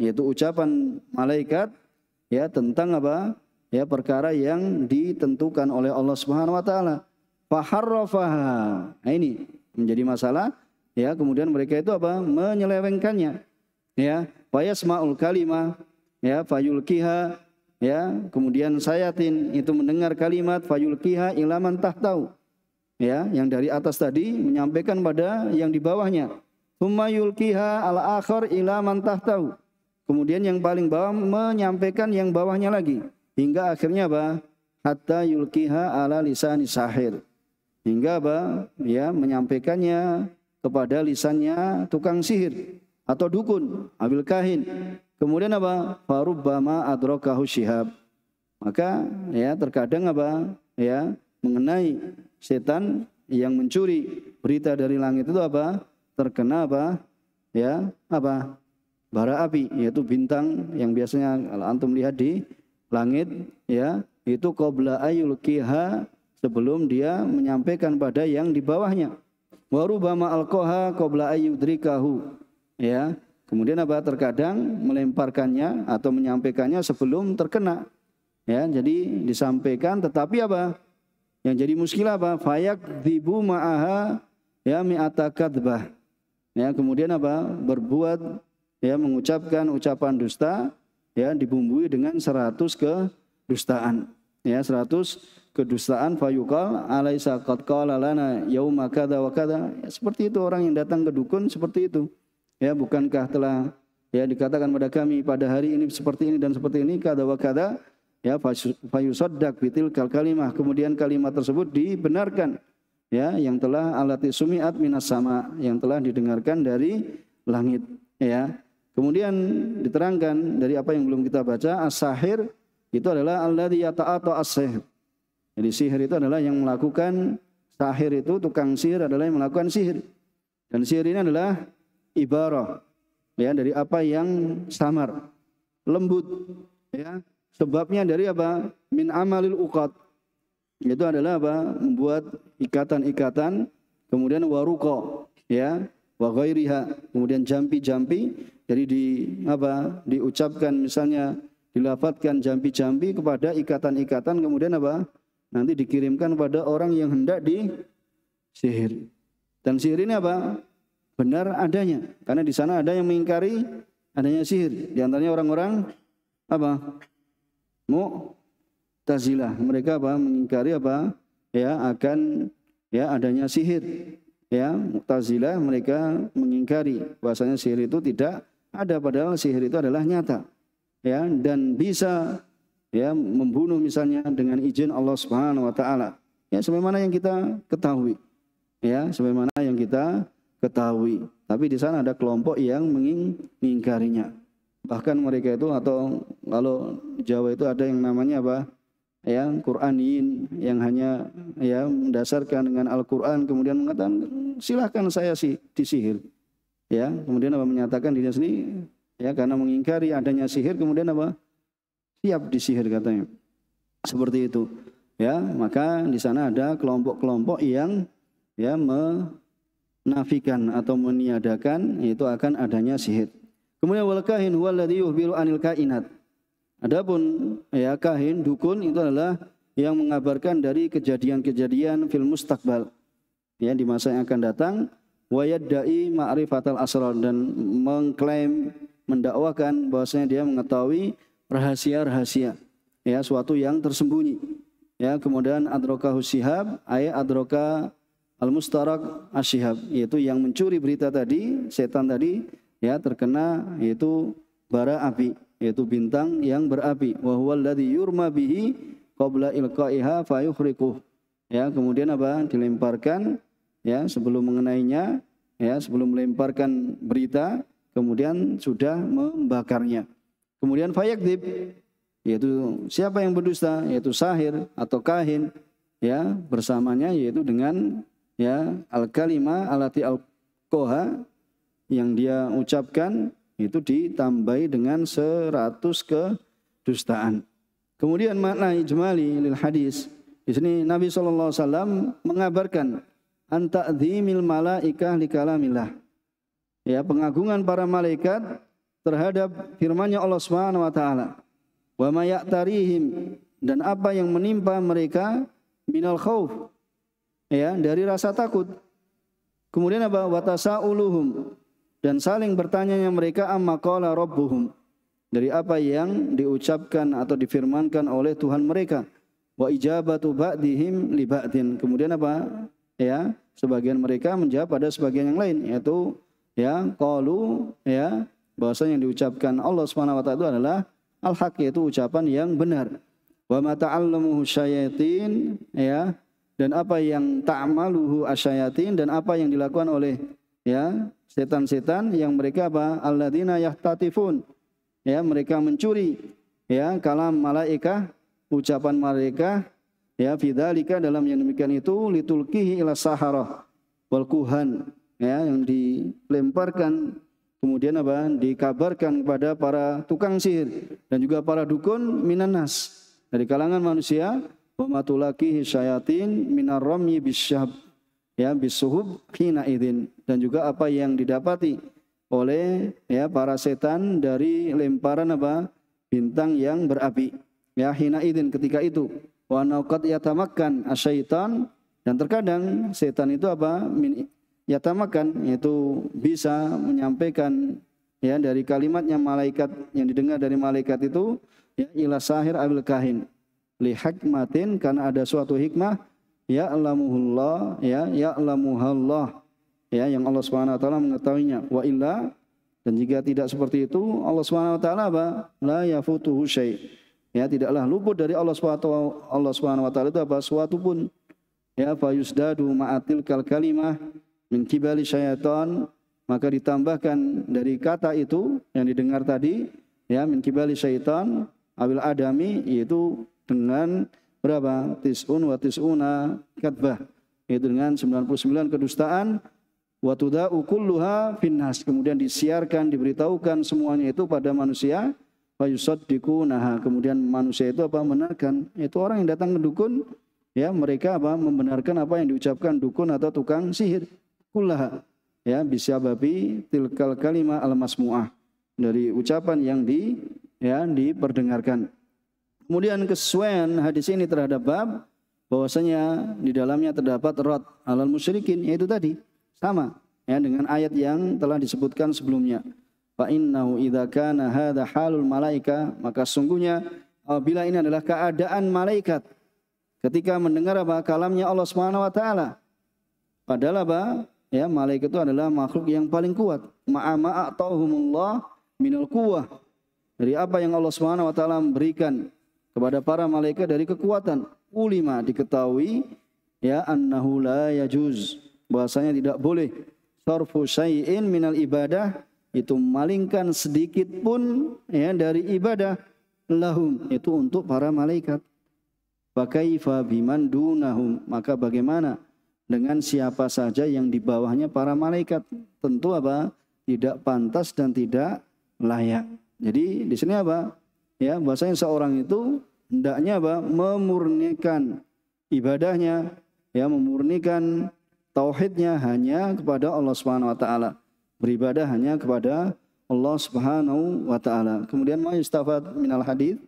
yaitu ucapan malaikat ya tentang apa ya perkara yang ditentukan oleh Allah Subhanahu wa taala faharrafaha nah, ini menjadi masalah ya kemudian mereka itu apa menyelewengkannya ya fayasmaul kalimah ya fayulkiha Ya, kemudian sayatin itu mendengar kalimat fayul kiha ilaman tahtau. Ya, yang dari atas tadi menyampaikan pada yang di bawahnya. Humayul yulqiha al akhar ilaman tahtau. Kemudian yang paling bawah menyampaikan yang bawahnya lagi hingga akhirnya apa? Hatta yulkiha ala lisani sahir. Hingga apa? Ya, menyampaikannya kepada lisannya tukang sihir atau dukun, abil kahin Kemudian apa? Farubbama adrokahu syihab. Maka ya terkadang apa? Ya, mengenai setan yang mencuri berita dari langit itu apa? Terkena apa? Ya, apa? Bara api yaitu bintang yang biasanya kalau antum lihat di langit ya itu qabla ayul kiha sebelum dia menyampaikan pada yang di bawahnya warubama alkoha qabla ayudrikahu ya Kemudian apa? Terkadang melemparkannya atau menyampaikannya sebelum terkena. Ya, jadi disampaikan tetapi apa? Yang jadi muskilah apa? Fayak dibu ma'aha ya mi'ata kadbah. Ya, kemudian apa? Berbuat ya mengucapkan ucapan dusta ya dibumbui dengan seratus kedustaan. Ya, seratus kedustaan fayuqal alaisa qad qala lana yauma ya, seperti itu orang yang datang ke dukun seperti itu ya bukankah telah ya dikatakan pada kami pada hari ini seperti ini dan seperti ini kada wa kada ya fayusaddaq bitil kal kalimah kemudian kalimat tersebut dibenarkan ya yang telah alati sumiat minas sama yang telah didengarkan dari langit ya kemudian diterangkan dari apa yang belum kita baca as itu adalah alladzi yata'ata as-sihir jadi sihir itu adalah yang melakukan sahir itu tukang sihir adalah yang melakukan sihir dan sihir ini adalah ibarah ya dari apa yang samar lembut ya sebabnya dari apa min amalil uqat itu adalah apa membuat ikatan-ikatan kemudian waruqa ya wa ghairiha kemudian jampi-jampi jadi di apa diucapkan misalnya dilafatkan jampi-jampi kepada ikatan-ikatan kemudian apa nanti dikirimkan pada orang yang hendak di sihir dan sihir ini apa benar adanya. Karena di sana ada yang mengingkari adanya sihir. Di antaranya orang-orang apa? mu tazilah Mereka apa? Mengingkari apa? Ya, akan ya adanya sihir. Ya, Mu'tazilah mereka mengingkari bahwasanya sihir itu tidak ada padahal sihir itu adalah nyata. Ya, dan bisa ya membunuh misalnya dengan izin Allah Subhanahu wa taala. Ya, sebagaimana yang kita ketahui. Ya, sebagaimana yang kita ketahui. Tapi di sana ada kelompok yang mengingkarinya. Bahkan mereka itu atau kalau Jawa itu ada yang namanya apa? Ya, Quranin yang hanya ya mendasarkan dengan Al-Qur'an kemudian mengatakan silahkan saya sih disihir. Ya, kemudian apa menyatakan dirinya sendiri ya karena mengingkari adanya sihir kemudian apa? siap disihir katanya. Seperti itu. Ya, maka di sana ada kelompok-kelompok yang ya me, menafikan atau meniadakan yaitu akan adanya sihir. Kemudian wal kahin yuhbiru anil kainat. Adapun ya kahin dukun itu adalah yang mengabarkan dari kejadian-kejadian film stakbal ya di masa yang akan datang wa yadda'i ma'rifatal asrar dan mengklaim mendakwakan bahwasanya dia mengetahui rahasia-rahasia ya suatu yang tersembunyi ya kemudian adroka husihab ayat adroka al-mustarak asyihab yaitu yang mencuri berita tadi setan tadi ya terkena yaitu bara api yaitu bintang yang berapi wa huwa yurma bihi qabla ilqaiha fayukriku ya kemudian apa dilemparkan ya sebelum mengenainya ya sebelum melemparkan berita kemudian sudah membakarnya kemudian fayakdib yaitu siapa yang berdusta yaitu sahir atau kahin ya bersamanya yaitu dengan ya al kalimah alati al koha yang dia ucapkan itu ditambahi dengan seratus kedustaan. Kemudian makna ijmali lil hadis. Di sini Nabi SAW mengabarkan anta'dhimil malaikah li kalamillah. Ya, pengagungan para malaikat terhadap firmannya Allah Subhanahu wa taala. Wa dan apa yang menimpa mereka minal khauf ya dari rasa takut. Kemudian apa? uluhum dan saling bertanya yang mereka amma qala rabbuhum dari apa yang diucapkan atau difirmankan oleh Tuhan mereka. Wa ijabatu ba'dihim li ba'din. Kemudian apa? Ya, sebagian mereka menjawab pada sebagian yang lain yaitu ya qalu ya bahwasanya yang diucapkan Allah Subhanahu wa taala itu adalah al-haq yaitu ucapan yang benar. Wa ma syayatin ya dan apa yang ta'maluhu asyayatin dan apa yang dilakukan oleh ya setan-setan yang mereka apa alladzina yahtatifun ya mereka mencuri ya kalam malaikah ucapan mereka ya fidzalika dalam yang demikian itu litulkihi ila saharah wal kuhan ya yang dilemparkan kemudian apa dikabarkan kepada para tukang sihir dan juga para dukun minanas dari kalangan manusia wa matulakihi syayatin minar ramyi bisyab ya bisuhub hina idin dan juga apa yang didapati oleh ya para setan dari lemparan apa bintang yang berapi ya hina idin ketika itu wa nauqat yatamakkan asyaitan dan terkadang setan itu apa min yatamakan yaitu bisa menyampaikan ya dari kalimatnya malaikat yang didengar dari malaikat itu ya ila sahir abil kahin lihikmatin karena ada suatu hikmah ya alamuhullah ya ya ya'lamuhallah ya yang Allah Subhanahu wa taala mengetahuinya wa illa dan jika tidak seperti itu Allah Subhanahu wa taala apa la yafutuhu syai ya tidaklah luput dari Allah Subhanahu Allah Subhanahu wa taala itu apa suatu pun ya fa ma'atil kal kalimah min kibali syaitan maka ditambahkan dari kata itu yang didengar tadi ya min kibali syaitan awil adami yaitu dengan berapa? Tis'un wa tis'una katbah. Yaitu dengan 99 kedustaan. watuda, ukulluha finnas. Kemudian disiarkan, diberitahukan semuanya itu pada manusia. Wa yusaddiqunaha. Kemudian manusia itu apa? Menarkan. Itu orang yang datang ke dukun. Ya, mereka apa? Membenarkan apa yang diucapkan dukun atau tukang sihir. Kullaha. Ya, bisa babi tilkal kalima al-masmu'ah. Dari ucapan yang di ya diperdengarkan. Kemudian kesesuaian hadis ini terhadap bab bahwasanya di dalamnya terdapat rot alal musyrikin yaitu tadi sama ya dengan ayat yang telah disebutkan sebelumnya. Fa innahu idza kana hadha halul malaika maka sungguhnya bila ini adalah keadaan malaikat ketika mendengar apa kalamnya Allah Subhanahu wa taala. Padahal apa? Ya, malaikat itu adalah makhluk yang paling kuat. Ma'ama atauhumullah minal quwwah Dari apa yang Allah Subhanahu wa taala berikan kepada para malaikat dari kekuatan. Ulima diketahui ya annahu la yajuz. Bahasanya tidak boleh sarfu syai'in minal ibadah itu malingkan sedikit pun ya dari ibadah lahum itu untuk para malaikat. Bakaifa biman dunahum maka bagaimana dengan siapa saja yang di bawahnya para malaikat tentu apa tidak pantas dan tidak layak. Jadi di sini apa? ya bahasanya seorang itu hendaknya apa memurnikan ibadahnya ya memurnikan tauhidnya hanya kepada Allah Subhanahu wa taala beribadah hanya kepada Allah Subhanahu wa taala kemudian ma yustafad minal hadis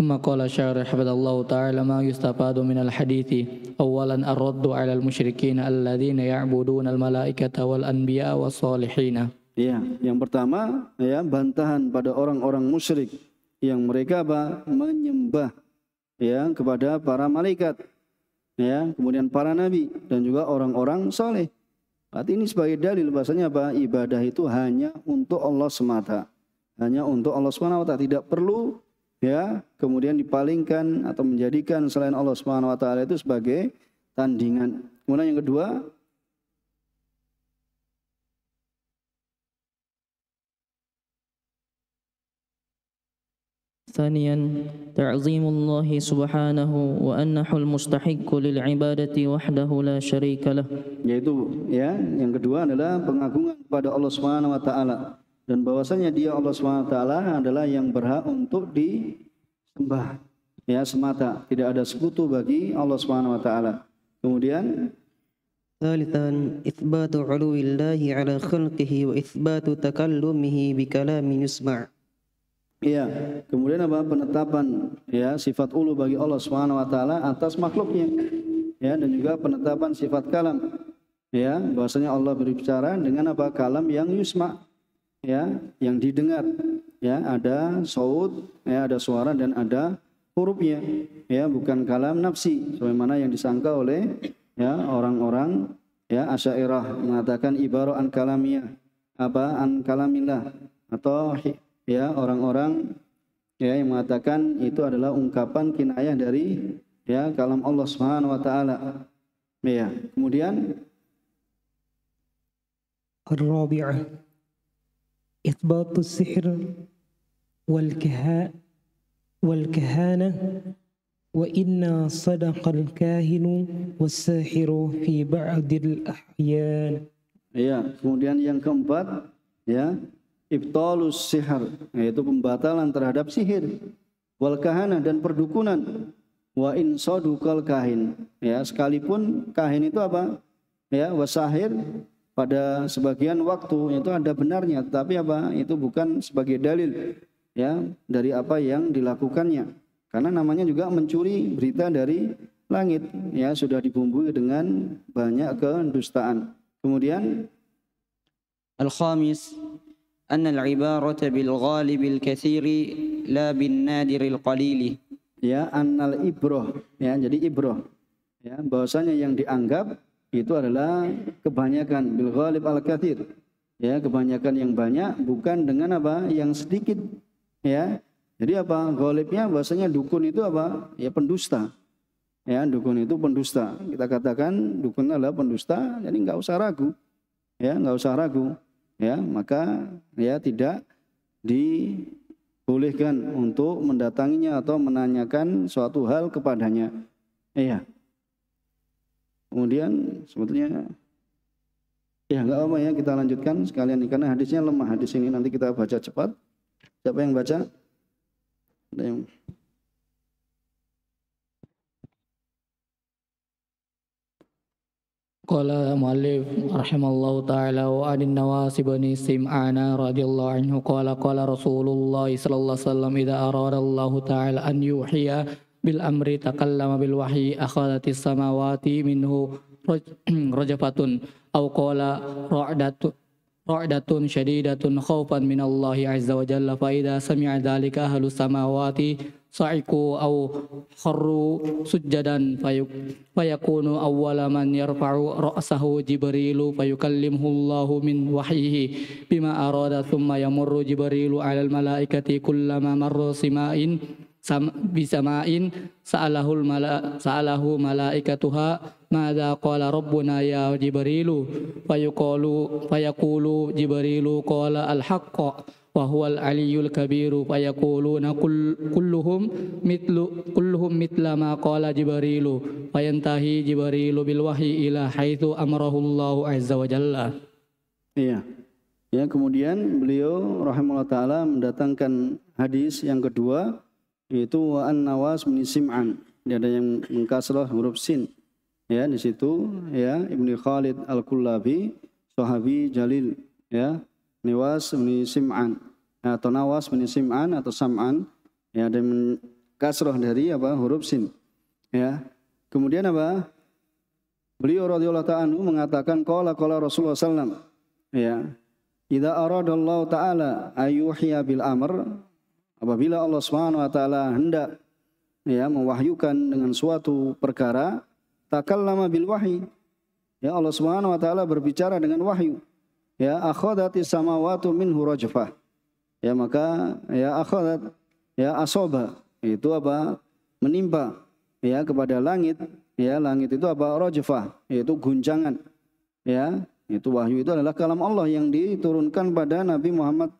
ثم قال شعر حفظ الله تعالى ما يستفاد من الحديث أولا الرد على المشركين الذين يعبدون الملائكة والأنبياء والصالحين Ya, yang pertama ya bantahan pada orang-orang musyrik yang mereka apa? menyembah ya kepada para malaikat. Ya, kemudian para nabi dan juga orang-orang saleh. Berarti ini sebagai dalil bahasanya apa? Ibadah itu hanya untuk Allah semata. Hanya untuk Allah Subhanahu wa taala, tidak perlu ya kemudian dipalingkan atau menjadikan selain Allah Subhanahu wa taala itu sebagai tandingan. Kemudian yang kedua, ثانيا تعظيم الله سبحانه وأنه المستحق للعبادة وحده لا شريك له yaitu ya yang kedua adalah pengagungan kepada Allah Subhanahu wa taala dan bahwasanya dia Allah Subhanahu wa taala adalah yang berhak untuk disembah ya semata tidak ada sekutu bagi Allah Subhanahu wa taala kemudian ثالثا إثبات علو الله على خلقه وإثبات تكلمه بكلام يسمع Iya, kemudian apa penetapan ya sifat ulu bagi Allah Subhanahu wa taala atas makhluknya. Ya, dan juga penetapan sifat kalam. Ya, bahwasanya Allah berbicara dengan apa? Kalam yang yusma. Ya, yang didengar. Ya, ada saud, ya ada suara dan ada hurufnya. Ya, bukan kalam nafsi sebagaimana yang disangka oleh ya orang-orang ya Asy'ariyah mengatakan ibarah an kalamiyah apa an kalamillah atau ya orang-orang ya yang mengatakan itu adalah ungkapan kinayah dari ya kalam Allah Subhanahu wa taala. Ya, kemudian al-Rabi'ah sihir wal kaha wal kahana wa inna sadaqal kahinu was sahiru fi ba'dil ahyan Ya, kemudian yang keempat, ya, ibtalus sihar yaitu pembatalan terhadap sihir wal kahana dan perdukunan wa in sadukal kahin ya sekalipun kahin itu apa ya wasahir pada sebagian waktu itu ada benarnya tapi apa itu bukan sebagai dalil ya dari apa yang dilakukannya karena namanya juga mencuri berita dari langit ya sudah dibumbui dengan banyak kedustaan kemudian al khamis أن العبارة بالغالب الكثير لا بالنادر القليل ya أن الإبرة ya jadi إبرة ya bahwasanya yang dianggap itu adalah kebanyakan bil al kathir ya kebanyakan yang banyak bukan dengan apa yang sedikit ya jadi apa ghalibnya bahwasanya dukun itu apa ya pendusta ya dukun itu pendusta kita katakan dukun adalah pendusta jadi nggak usah ragu ya nggak usah ragu ya maka ya tidak dibolehkan untuk mendatanginya atau menanyakan suatu hal kepadanya. Iya. Kemudian sebetulnya ya nggak apa ya kita lanjutkan sekalian karena hadisnya lemah hadis ini nanti kita baca cepat. Siapa yang baca? Ada yang Qala muallif rahimallahu taala wa anin nawasib bani Sim'ana radhiyallahu anhu qala qala Rasulullah sallallahu alaihi wasallam idza arada taala an yuhiya bil amri takallama bil wahyi akhadatis samawati minhu rajafatun aw qala ra'datu رعدة شديدة خوفا من الله عز وجل فإذا سمع ذلك أهل السماوات صعقوا أو خروا سجدا فيكون أول من يرفع رأسه جبريل فيكلمه الله من وحيه بما أراد ثم يمر جبريل على الملائكة كلما مر سماء bisa main sa'alahul mala sa'alahu malaikatuha madza qala rabbuna ya jibrilu fayaqulu Payakulu jibrilu qala al haqqa wa huwal aliyyul kabiru fayaquluna kulluhum mitlu kulluhum mitla ma qala jibrilu fayantahi jibrilu bil wahyi ila haitsu amarahu Allah azza wa jalla iya ya kemudian beliau rahimahullah taala mendatangkan hadis yang kedua yaitu wa an nawas bin sim'an ini ada yang mengkasrah huruf sin ya di situ ya Ibnu Khalid Al-Kullabi sahabi Jalil ya niwas bin Sim'an atau Nawas bin Sim'an atau Sam'an ya ada yang kasroh dari apa huruf sin ya kemudian apa beliau radhiyallahu ta'ala mengatakan qala qala Rasulullah sallam ya idza aradallahu ta'ala ayuhya bil amr Apabila Allah Subhanahu wa taala hendak ya mewahyukan dengan suatu perkara, takallama bil wahyi. Ya Allah Subhanahu wa taala berbicara dengan wahyu. Ya akhadhatis samawati minhu rajfah. Ya maka ya akhadhat ya asoba itu apa? menimpa ya kepada langit ya langit itu apa rajfah yaitu guncangan ya itu wahyu itu adalah kalam Allah yang diturunkan pada Nabi Muhammad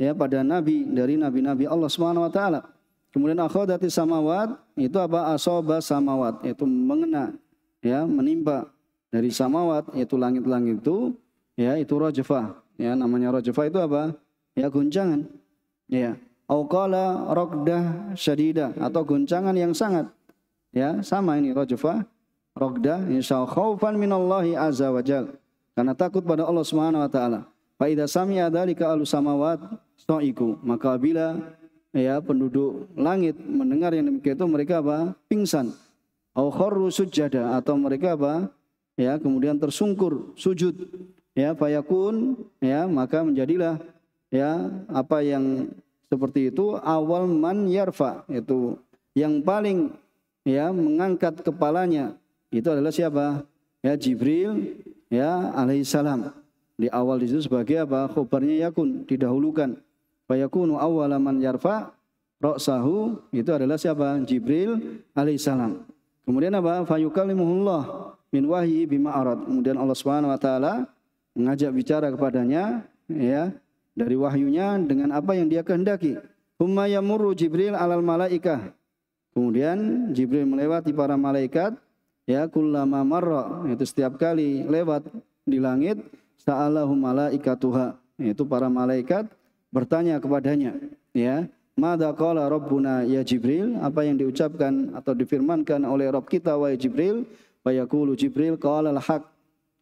ya pada nabi dari nabi-nabi Allah Subhanahu wa taala. Kemudian akhadati samawat itu apa asoba samawat yaitu mengena ya menimpa dari samawat yaitu langit-langit itu ya itu rajfah ya namanya rajfah itu apa ya guncangan ya qala rokdah syadida atau guncangan yang sangat ya sama ini rajfah rokdah insya khaufan minallahi azza wajal karena takut pada Allah Subhanahu wa taala Faidah Sami ada di ahlu samawat so'iku. Maka bila ya penduduk langit mendengar yang demikian itu mereka apa? pingsan. Au sujada atau mereka apa? ya kemudian tersungkur sujud. Ya fayakun ya maka menjadilah ya apa yang seperti itu awal man yarfa itu yang paling ya mengangkat kepalanya itu adalah siapa ya Jibril ya alaihissalam di awal di situ sebagai apa? Khobarnya yakun, didahulukan. Bayakunu awwala man yarfa ra'sahu itu adalah siapa? Jibril alaihissalam. Kemudian apa? Fayukallimuhullah min wahyi bima arad. Kemudian Allah Subhanahu wa taala mengajak bicara kepadanya ya dari wahyunya dengan apa yang dia kehendaki. Humma yamuru Jibril alal malaikah. Kemudian Jibril melewati para malaikat ya kullama marra itu setiap kali lewat di langit Sa'alahu malaikatuha yaitu para malaikat bertanya kepadanya ya Mada qala rabbuna ya Jibril? Apa yang diucapkan atau difirmankan oleh Rabb kita wahai Jibril? Bayakulu Jibril qala al-haq.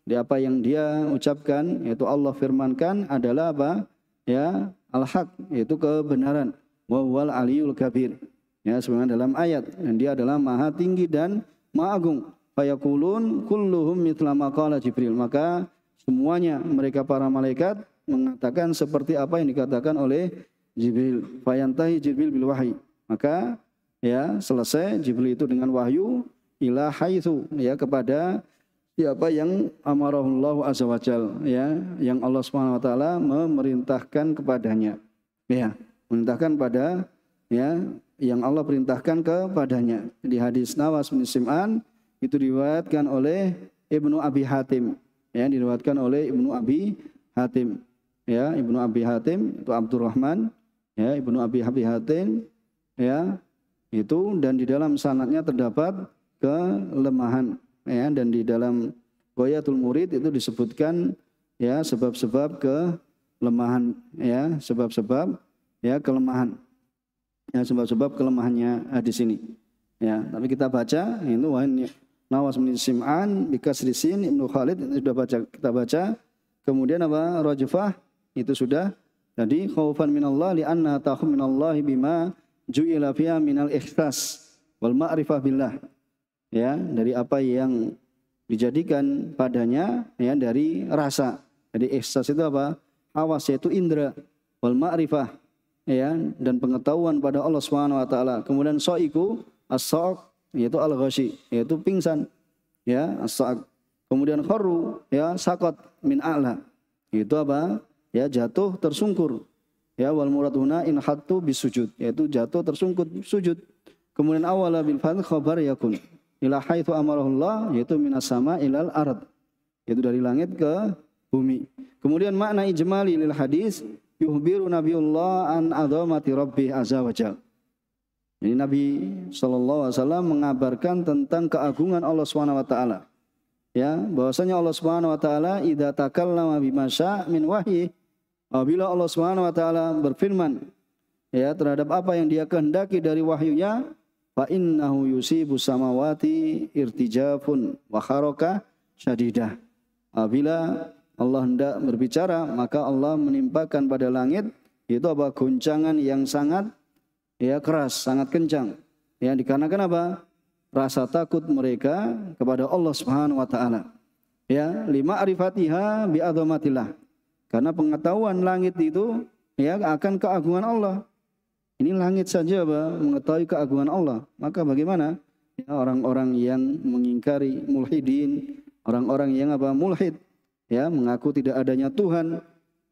Di apa yang dia ucapkan yaitu Allah firmankan adalah apa? Ya, al-haq yaitu kebenaran. Wa huwal aliyul kabir. Ya, sebenarnya dalam ayat dan dia adalah maha tinggi dan maha agung. Fayaqulun kulluhum mithla ma qala Jibril. Maka Semuanya mereka para malaikat mengatakan seperti apa yang dikatakan oleh Jibril. Fayantahi Jibril bil wahyi. Maka ya selesai Jibril itu dengan wahyu ila haitsu ya kepada siapa yang amarahullahu azza wajal ya yang Allah Subhanahu wa taala memerintahkan kepadanya. Ya, memerintahkan pada ya yang Allah perintahkan kepadanya. Di hadis Nawas bin Sim'an itu diriwayatkan oleh Ibnu Abi Hatim ya diriwayatkan oleh Ibnu Abi Hatim ya Ibnu Abi Hatim itu Abdurrahman ya Ibnu Abi Abi Hatim ya itu dan di dalam sanatnya terdapat kelemahan ya dan di dalam Goyatul Murid itu disebutkan ya sebab-sebab kelemahan ya sebab-sebab ya kelemahan ya sebab-sebab kelemahannya eh, di sini ya tapi kita baca itu Nawas bin Sim'an, Bikas Risin, Ibnu Khalid sudah baca kita baca. Kemudian apa? Rajfah itu sudah. Jadi khaufan minallah li'anna takhum minallahi bima ju'ila fiha minal ikhlas wal ma'rifah billah. Ya, dari apa yang dijadikan padanya ya dari rasa. Jadi ikhlas itu apa? Awas yaitu indra wal ma'rifah ya dan pengetahuan pada Allah Subhanahu wa taala. Kemudian soiku as saq yaitu al-ghashi, yaitu pingsan. Ya, saat kemudian kharu, ya sakot min a'la. Itu apa? Ya jatuh tersungkur. Ya wal murad huna in hattu bisujud, yaitu jatuh tersungkur sujud. Kemudian awala bil fath khabar yakun. Ila haitsu Allah yaitu minas sama ilal ard. Yaitu dari langit ke bumi. Kemudian makna ijmali lil hadis yuhbiru nabiullah an azamati rabbih azza wajalla ini Nabi Wasallam mengabarkan tentang keagungan Allah SWT. Ya, bahwasanya Allah SWT takal takallama Masa min wahyi. Apabila Allah SWT berfirman ya terhadap apa yang dia kehendaki dari wahyunya, fa innahu yusibu samawati irtijafun wa kharaka syadidah. Apabila Allah hendak berbicara, maka Allah menimpakan pada langit itu apa guncangan yang sangat ya keras, sangat kencang. Ya dikarenakan apa? Rasa takut mereka kepada Allah Subhanahu wa taala. Ya, lima arifatiha bi azamatillah. Karena pengetahuan langit itu ya akan keagungan Allah. Ini langit saja apa? mengetahui keagungan Allah. Maka bagaimana ya, orang-orang ya, yang mengingkari mulhidin, orang-orang yang apa mulhid, ya mengaku tidak adanya Tuhan,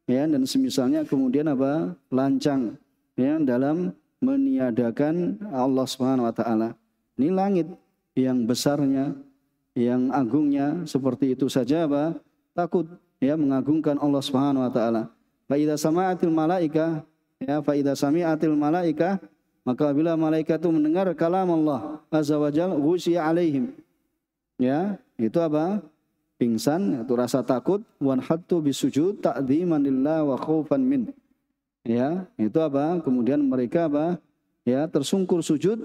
ya dan semisalnya kemudian apa lancang ya dalam meniadakan Allah Subhanahu wa taala. Ini langit yang besarnya, yang agungnya seperti itu saja apa? Takut ya mengagungkan Allah Subhanahu wa taala. Fa idza sama'atil malaika ya fa idza sami'atil malaika maka bila malaikat itu mendengar kalam Allah azza wajal ghusya alaihim. Ya, itu apa? Pingsan, itu rasa takut, wan hattu bisujud ta'dhiman lillah wa khaufan min ya itu apa kemudian mereka apa ya tersungkur sujud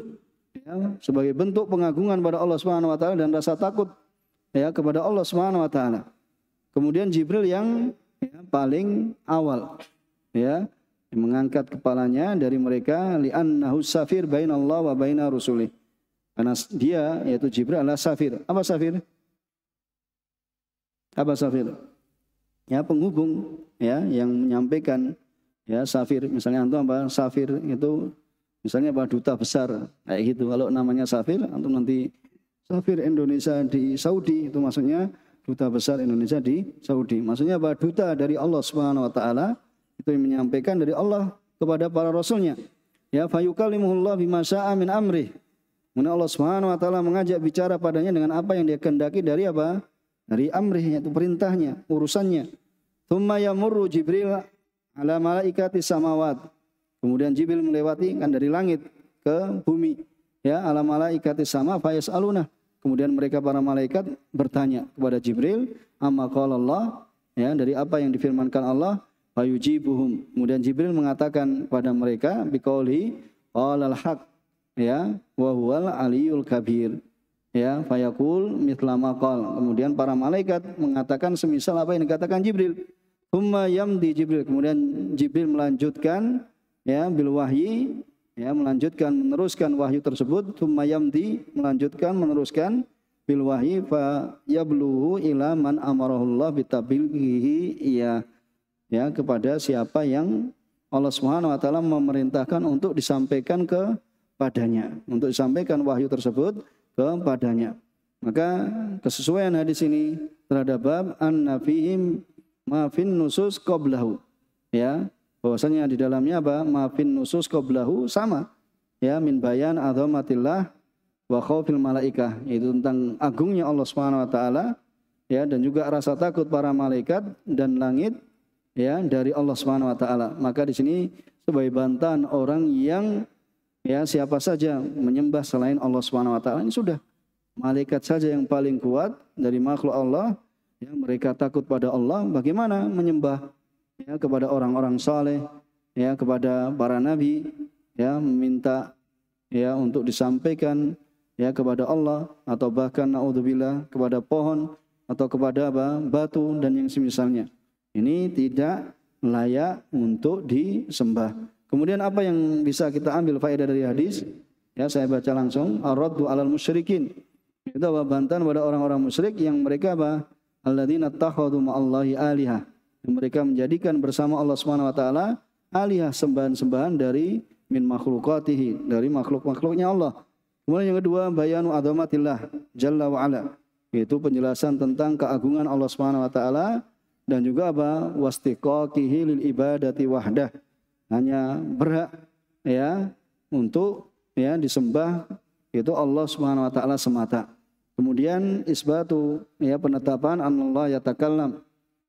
ya, sebagai bentuk pengagungan pada Allah Subhanahu wa taala dan rasa takut ya kepada Allah Subhanahu wa taala. Kemudian Jibril yang ya, paling awal ya mengangkat kepalanya dari mereka li'annahu safir bainallahi wa baina rusuli Karena dia yaitu Jibril adalah safir. Apa safir? Apa safir? Ya penghubung ya yang menyampaikan ya safir misalnya antum apa safir itu misalnya apa duta besar kayak gitu kalau namanya safir antum nanti safir Indonesia di Saudi itu maksudnya duta besar Indonesia di Saudi maksudnya apa duta dari Allah Subhanahu wa taala itu yang menyampaikan dari Allah kepada para rasulnya ya fayukalimullah bima syaa min Amri. Kemudian Allah Subhanahu wa taala mengajak bicara padanya dengan apa yang dia kendaki dari apa? Dari amrihnya itu perintahnya, urusannya. Tsumma yamurru Jibril ala malaikati samawat. Kemudian Jibril melewati kan dari langit ke bumi. Ya, ala malaikati sama fayas aluna. Kemudian mereka para malaikat bertanya kepada Jibril, amma Allah, ya dari apa yang difirmankan Allah, fayujibuhum. Kemudian Jibril mengatakan kepada mereka biqauli qalal haq ya wa huwal aliyul kabir ya fayakul mitlamakol. Kemudian para malaikat mengatakan semisal apa yang dikatakan Jibril. Humma yamdi Jibril. Kemudian Jibril melanjutkan ya bil wahyi ya melanjutkan meneruskan wahyu tersebut tumayam di melanjutkan meneruskan bil wahyi fa yabluhu ila man amarahullah bitablighihi ya ya kepada siapa yang Allah Subhanahu wa taala memerintahkan untuk disampaikan kepadanya, untuk disampaikan wahyu tersebut kepadanya. Maka kesesuaian hadis ini terhadap bab an nafihim maafin nusus qoblahu. Ya, bahwasanya di dalamnya apa? Maafin nusus qoblahu sama. Ya, min bayan azamatillah wa khaufil malaikah, itu tentang agungnya Allah Subhanahu wa taala ya dan juga rasa takut para malaikat dan langit ya dari Allah Subhanahu wa taala. Maka di sini sebagai bantahan orang yang ya siapa saja menyembah selain Allah Subhanahu wa taala ini sudah malaikat saja yang paling kuat dari makhluk Allah Ya, mereka takut pada Allah. Bagaimana menyembah ya, kepada orang-orang saleh, ya, kepada para nabi, ya, meminta ya untuk disampaikan ya kepada Allah atau bahkan naudzubillah kepada pohon atau kepada apa, batu dan yang semisalnya. Ini tidak layak untuk disembah. Kemudian apa yang bisa kita ambil faedah dari hadis? Ya, saya baca langsung. Ar-raddu alal musyrikin. Itu apa? Bantahan pada orang-orang musyrik yang mereka apa? alladzina takhadhu ma'allahi alihah yang mereka menjadikan bersama Allah Subhanahu wa taala alihah sembahan-sembahan dari min makhlukatihi dari makhluk-makhluknya Allah. Kemudian yang kedua bayanu azamatillah jalla wa ala yaitu penjelasan tentang keagungan Allah Subhanahu wa taala dan juga apa wastiqaqihi lil ibadati wahdah hanya berhak ya untuk ya disembah itu Allah Subhanahu wa taala semata. Kemudian isbatu ya penetapan Allah ya yatakallam.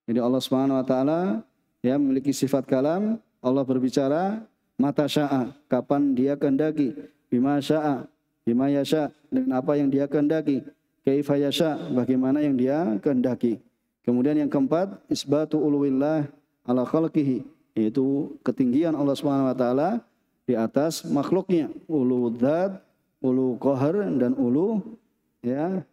Jadi Allah Subhanahu wa taala ya memiliki sifat kalam, Allah berbicara mata syaa, kapan dia kehendaki, bima syaa, bima yasha, dengan apa yang dia kehendaki, kaifa yasha, bagaimana yang dia kehendaki. Kemudian yang keempat, isbatu uluwillah ala khalqihi, yaitu ketinggian Allah Subhanahu wa taala di atas makhluknya, ulu dzat, ulu kohar dan ulu ya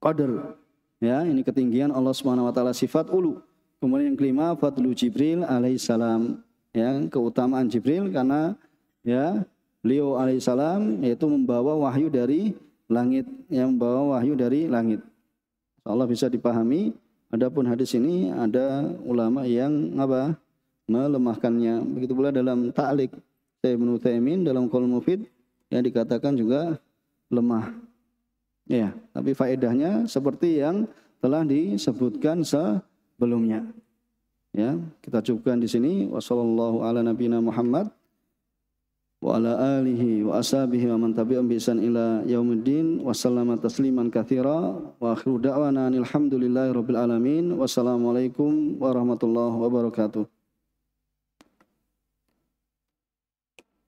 qadar ya ini ketinggian Allah Subhanahu wa taala sifat ulu kemudian yang kelima fadlu Jibril alaihissalam ya keutamaan Jibril karena ya beliau alaihissalam yaitu membawa wahyu dari langit yang membawa wahyu dari langit Allah bisa dipahami adapun hadis ini ada ulama yang apa melemahkannya begitu pula dalam taklik Ibnu Taimin dalam kolom Mufid yang dikatakan juga lemah Ya, tapi faedahnya seperti yang telah disebutkan sebelumnya. Ya, kita cukupkan di sini wasallallahu ala nabiyina Muhammad wa ala alihi wa ashabihi wa man tabi'ahum bi ihsan ila yaumiddin wa sallama tasliman katsira wa akhiru da'wana alhamdulillahi rabbil alamin wassalamu alaikum warahmatullahi wabarakatuh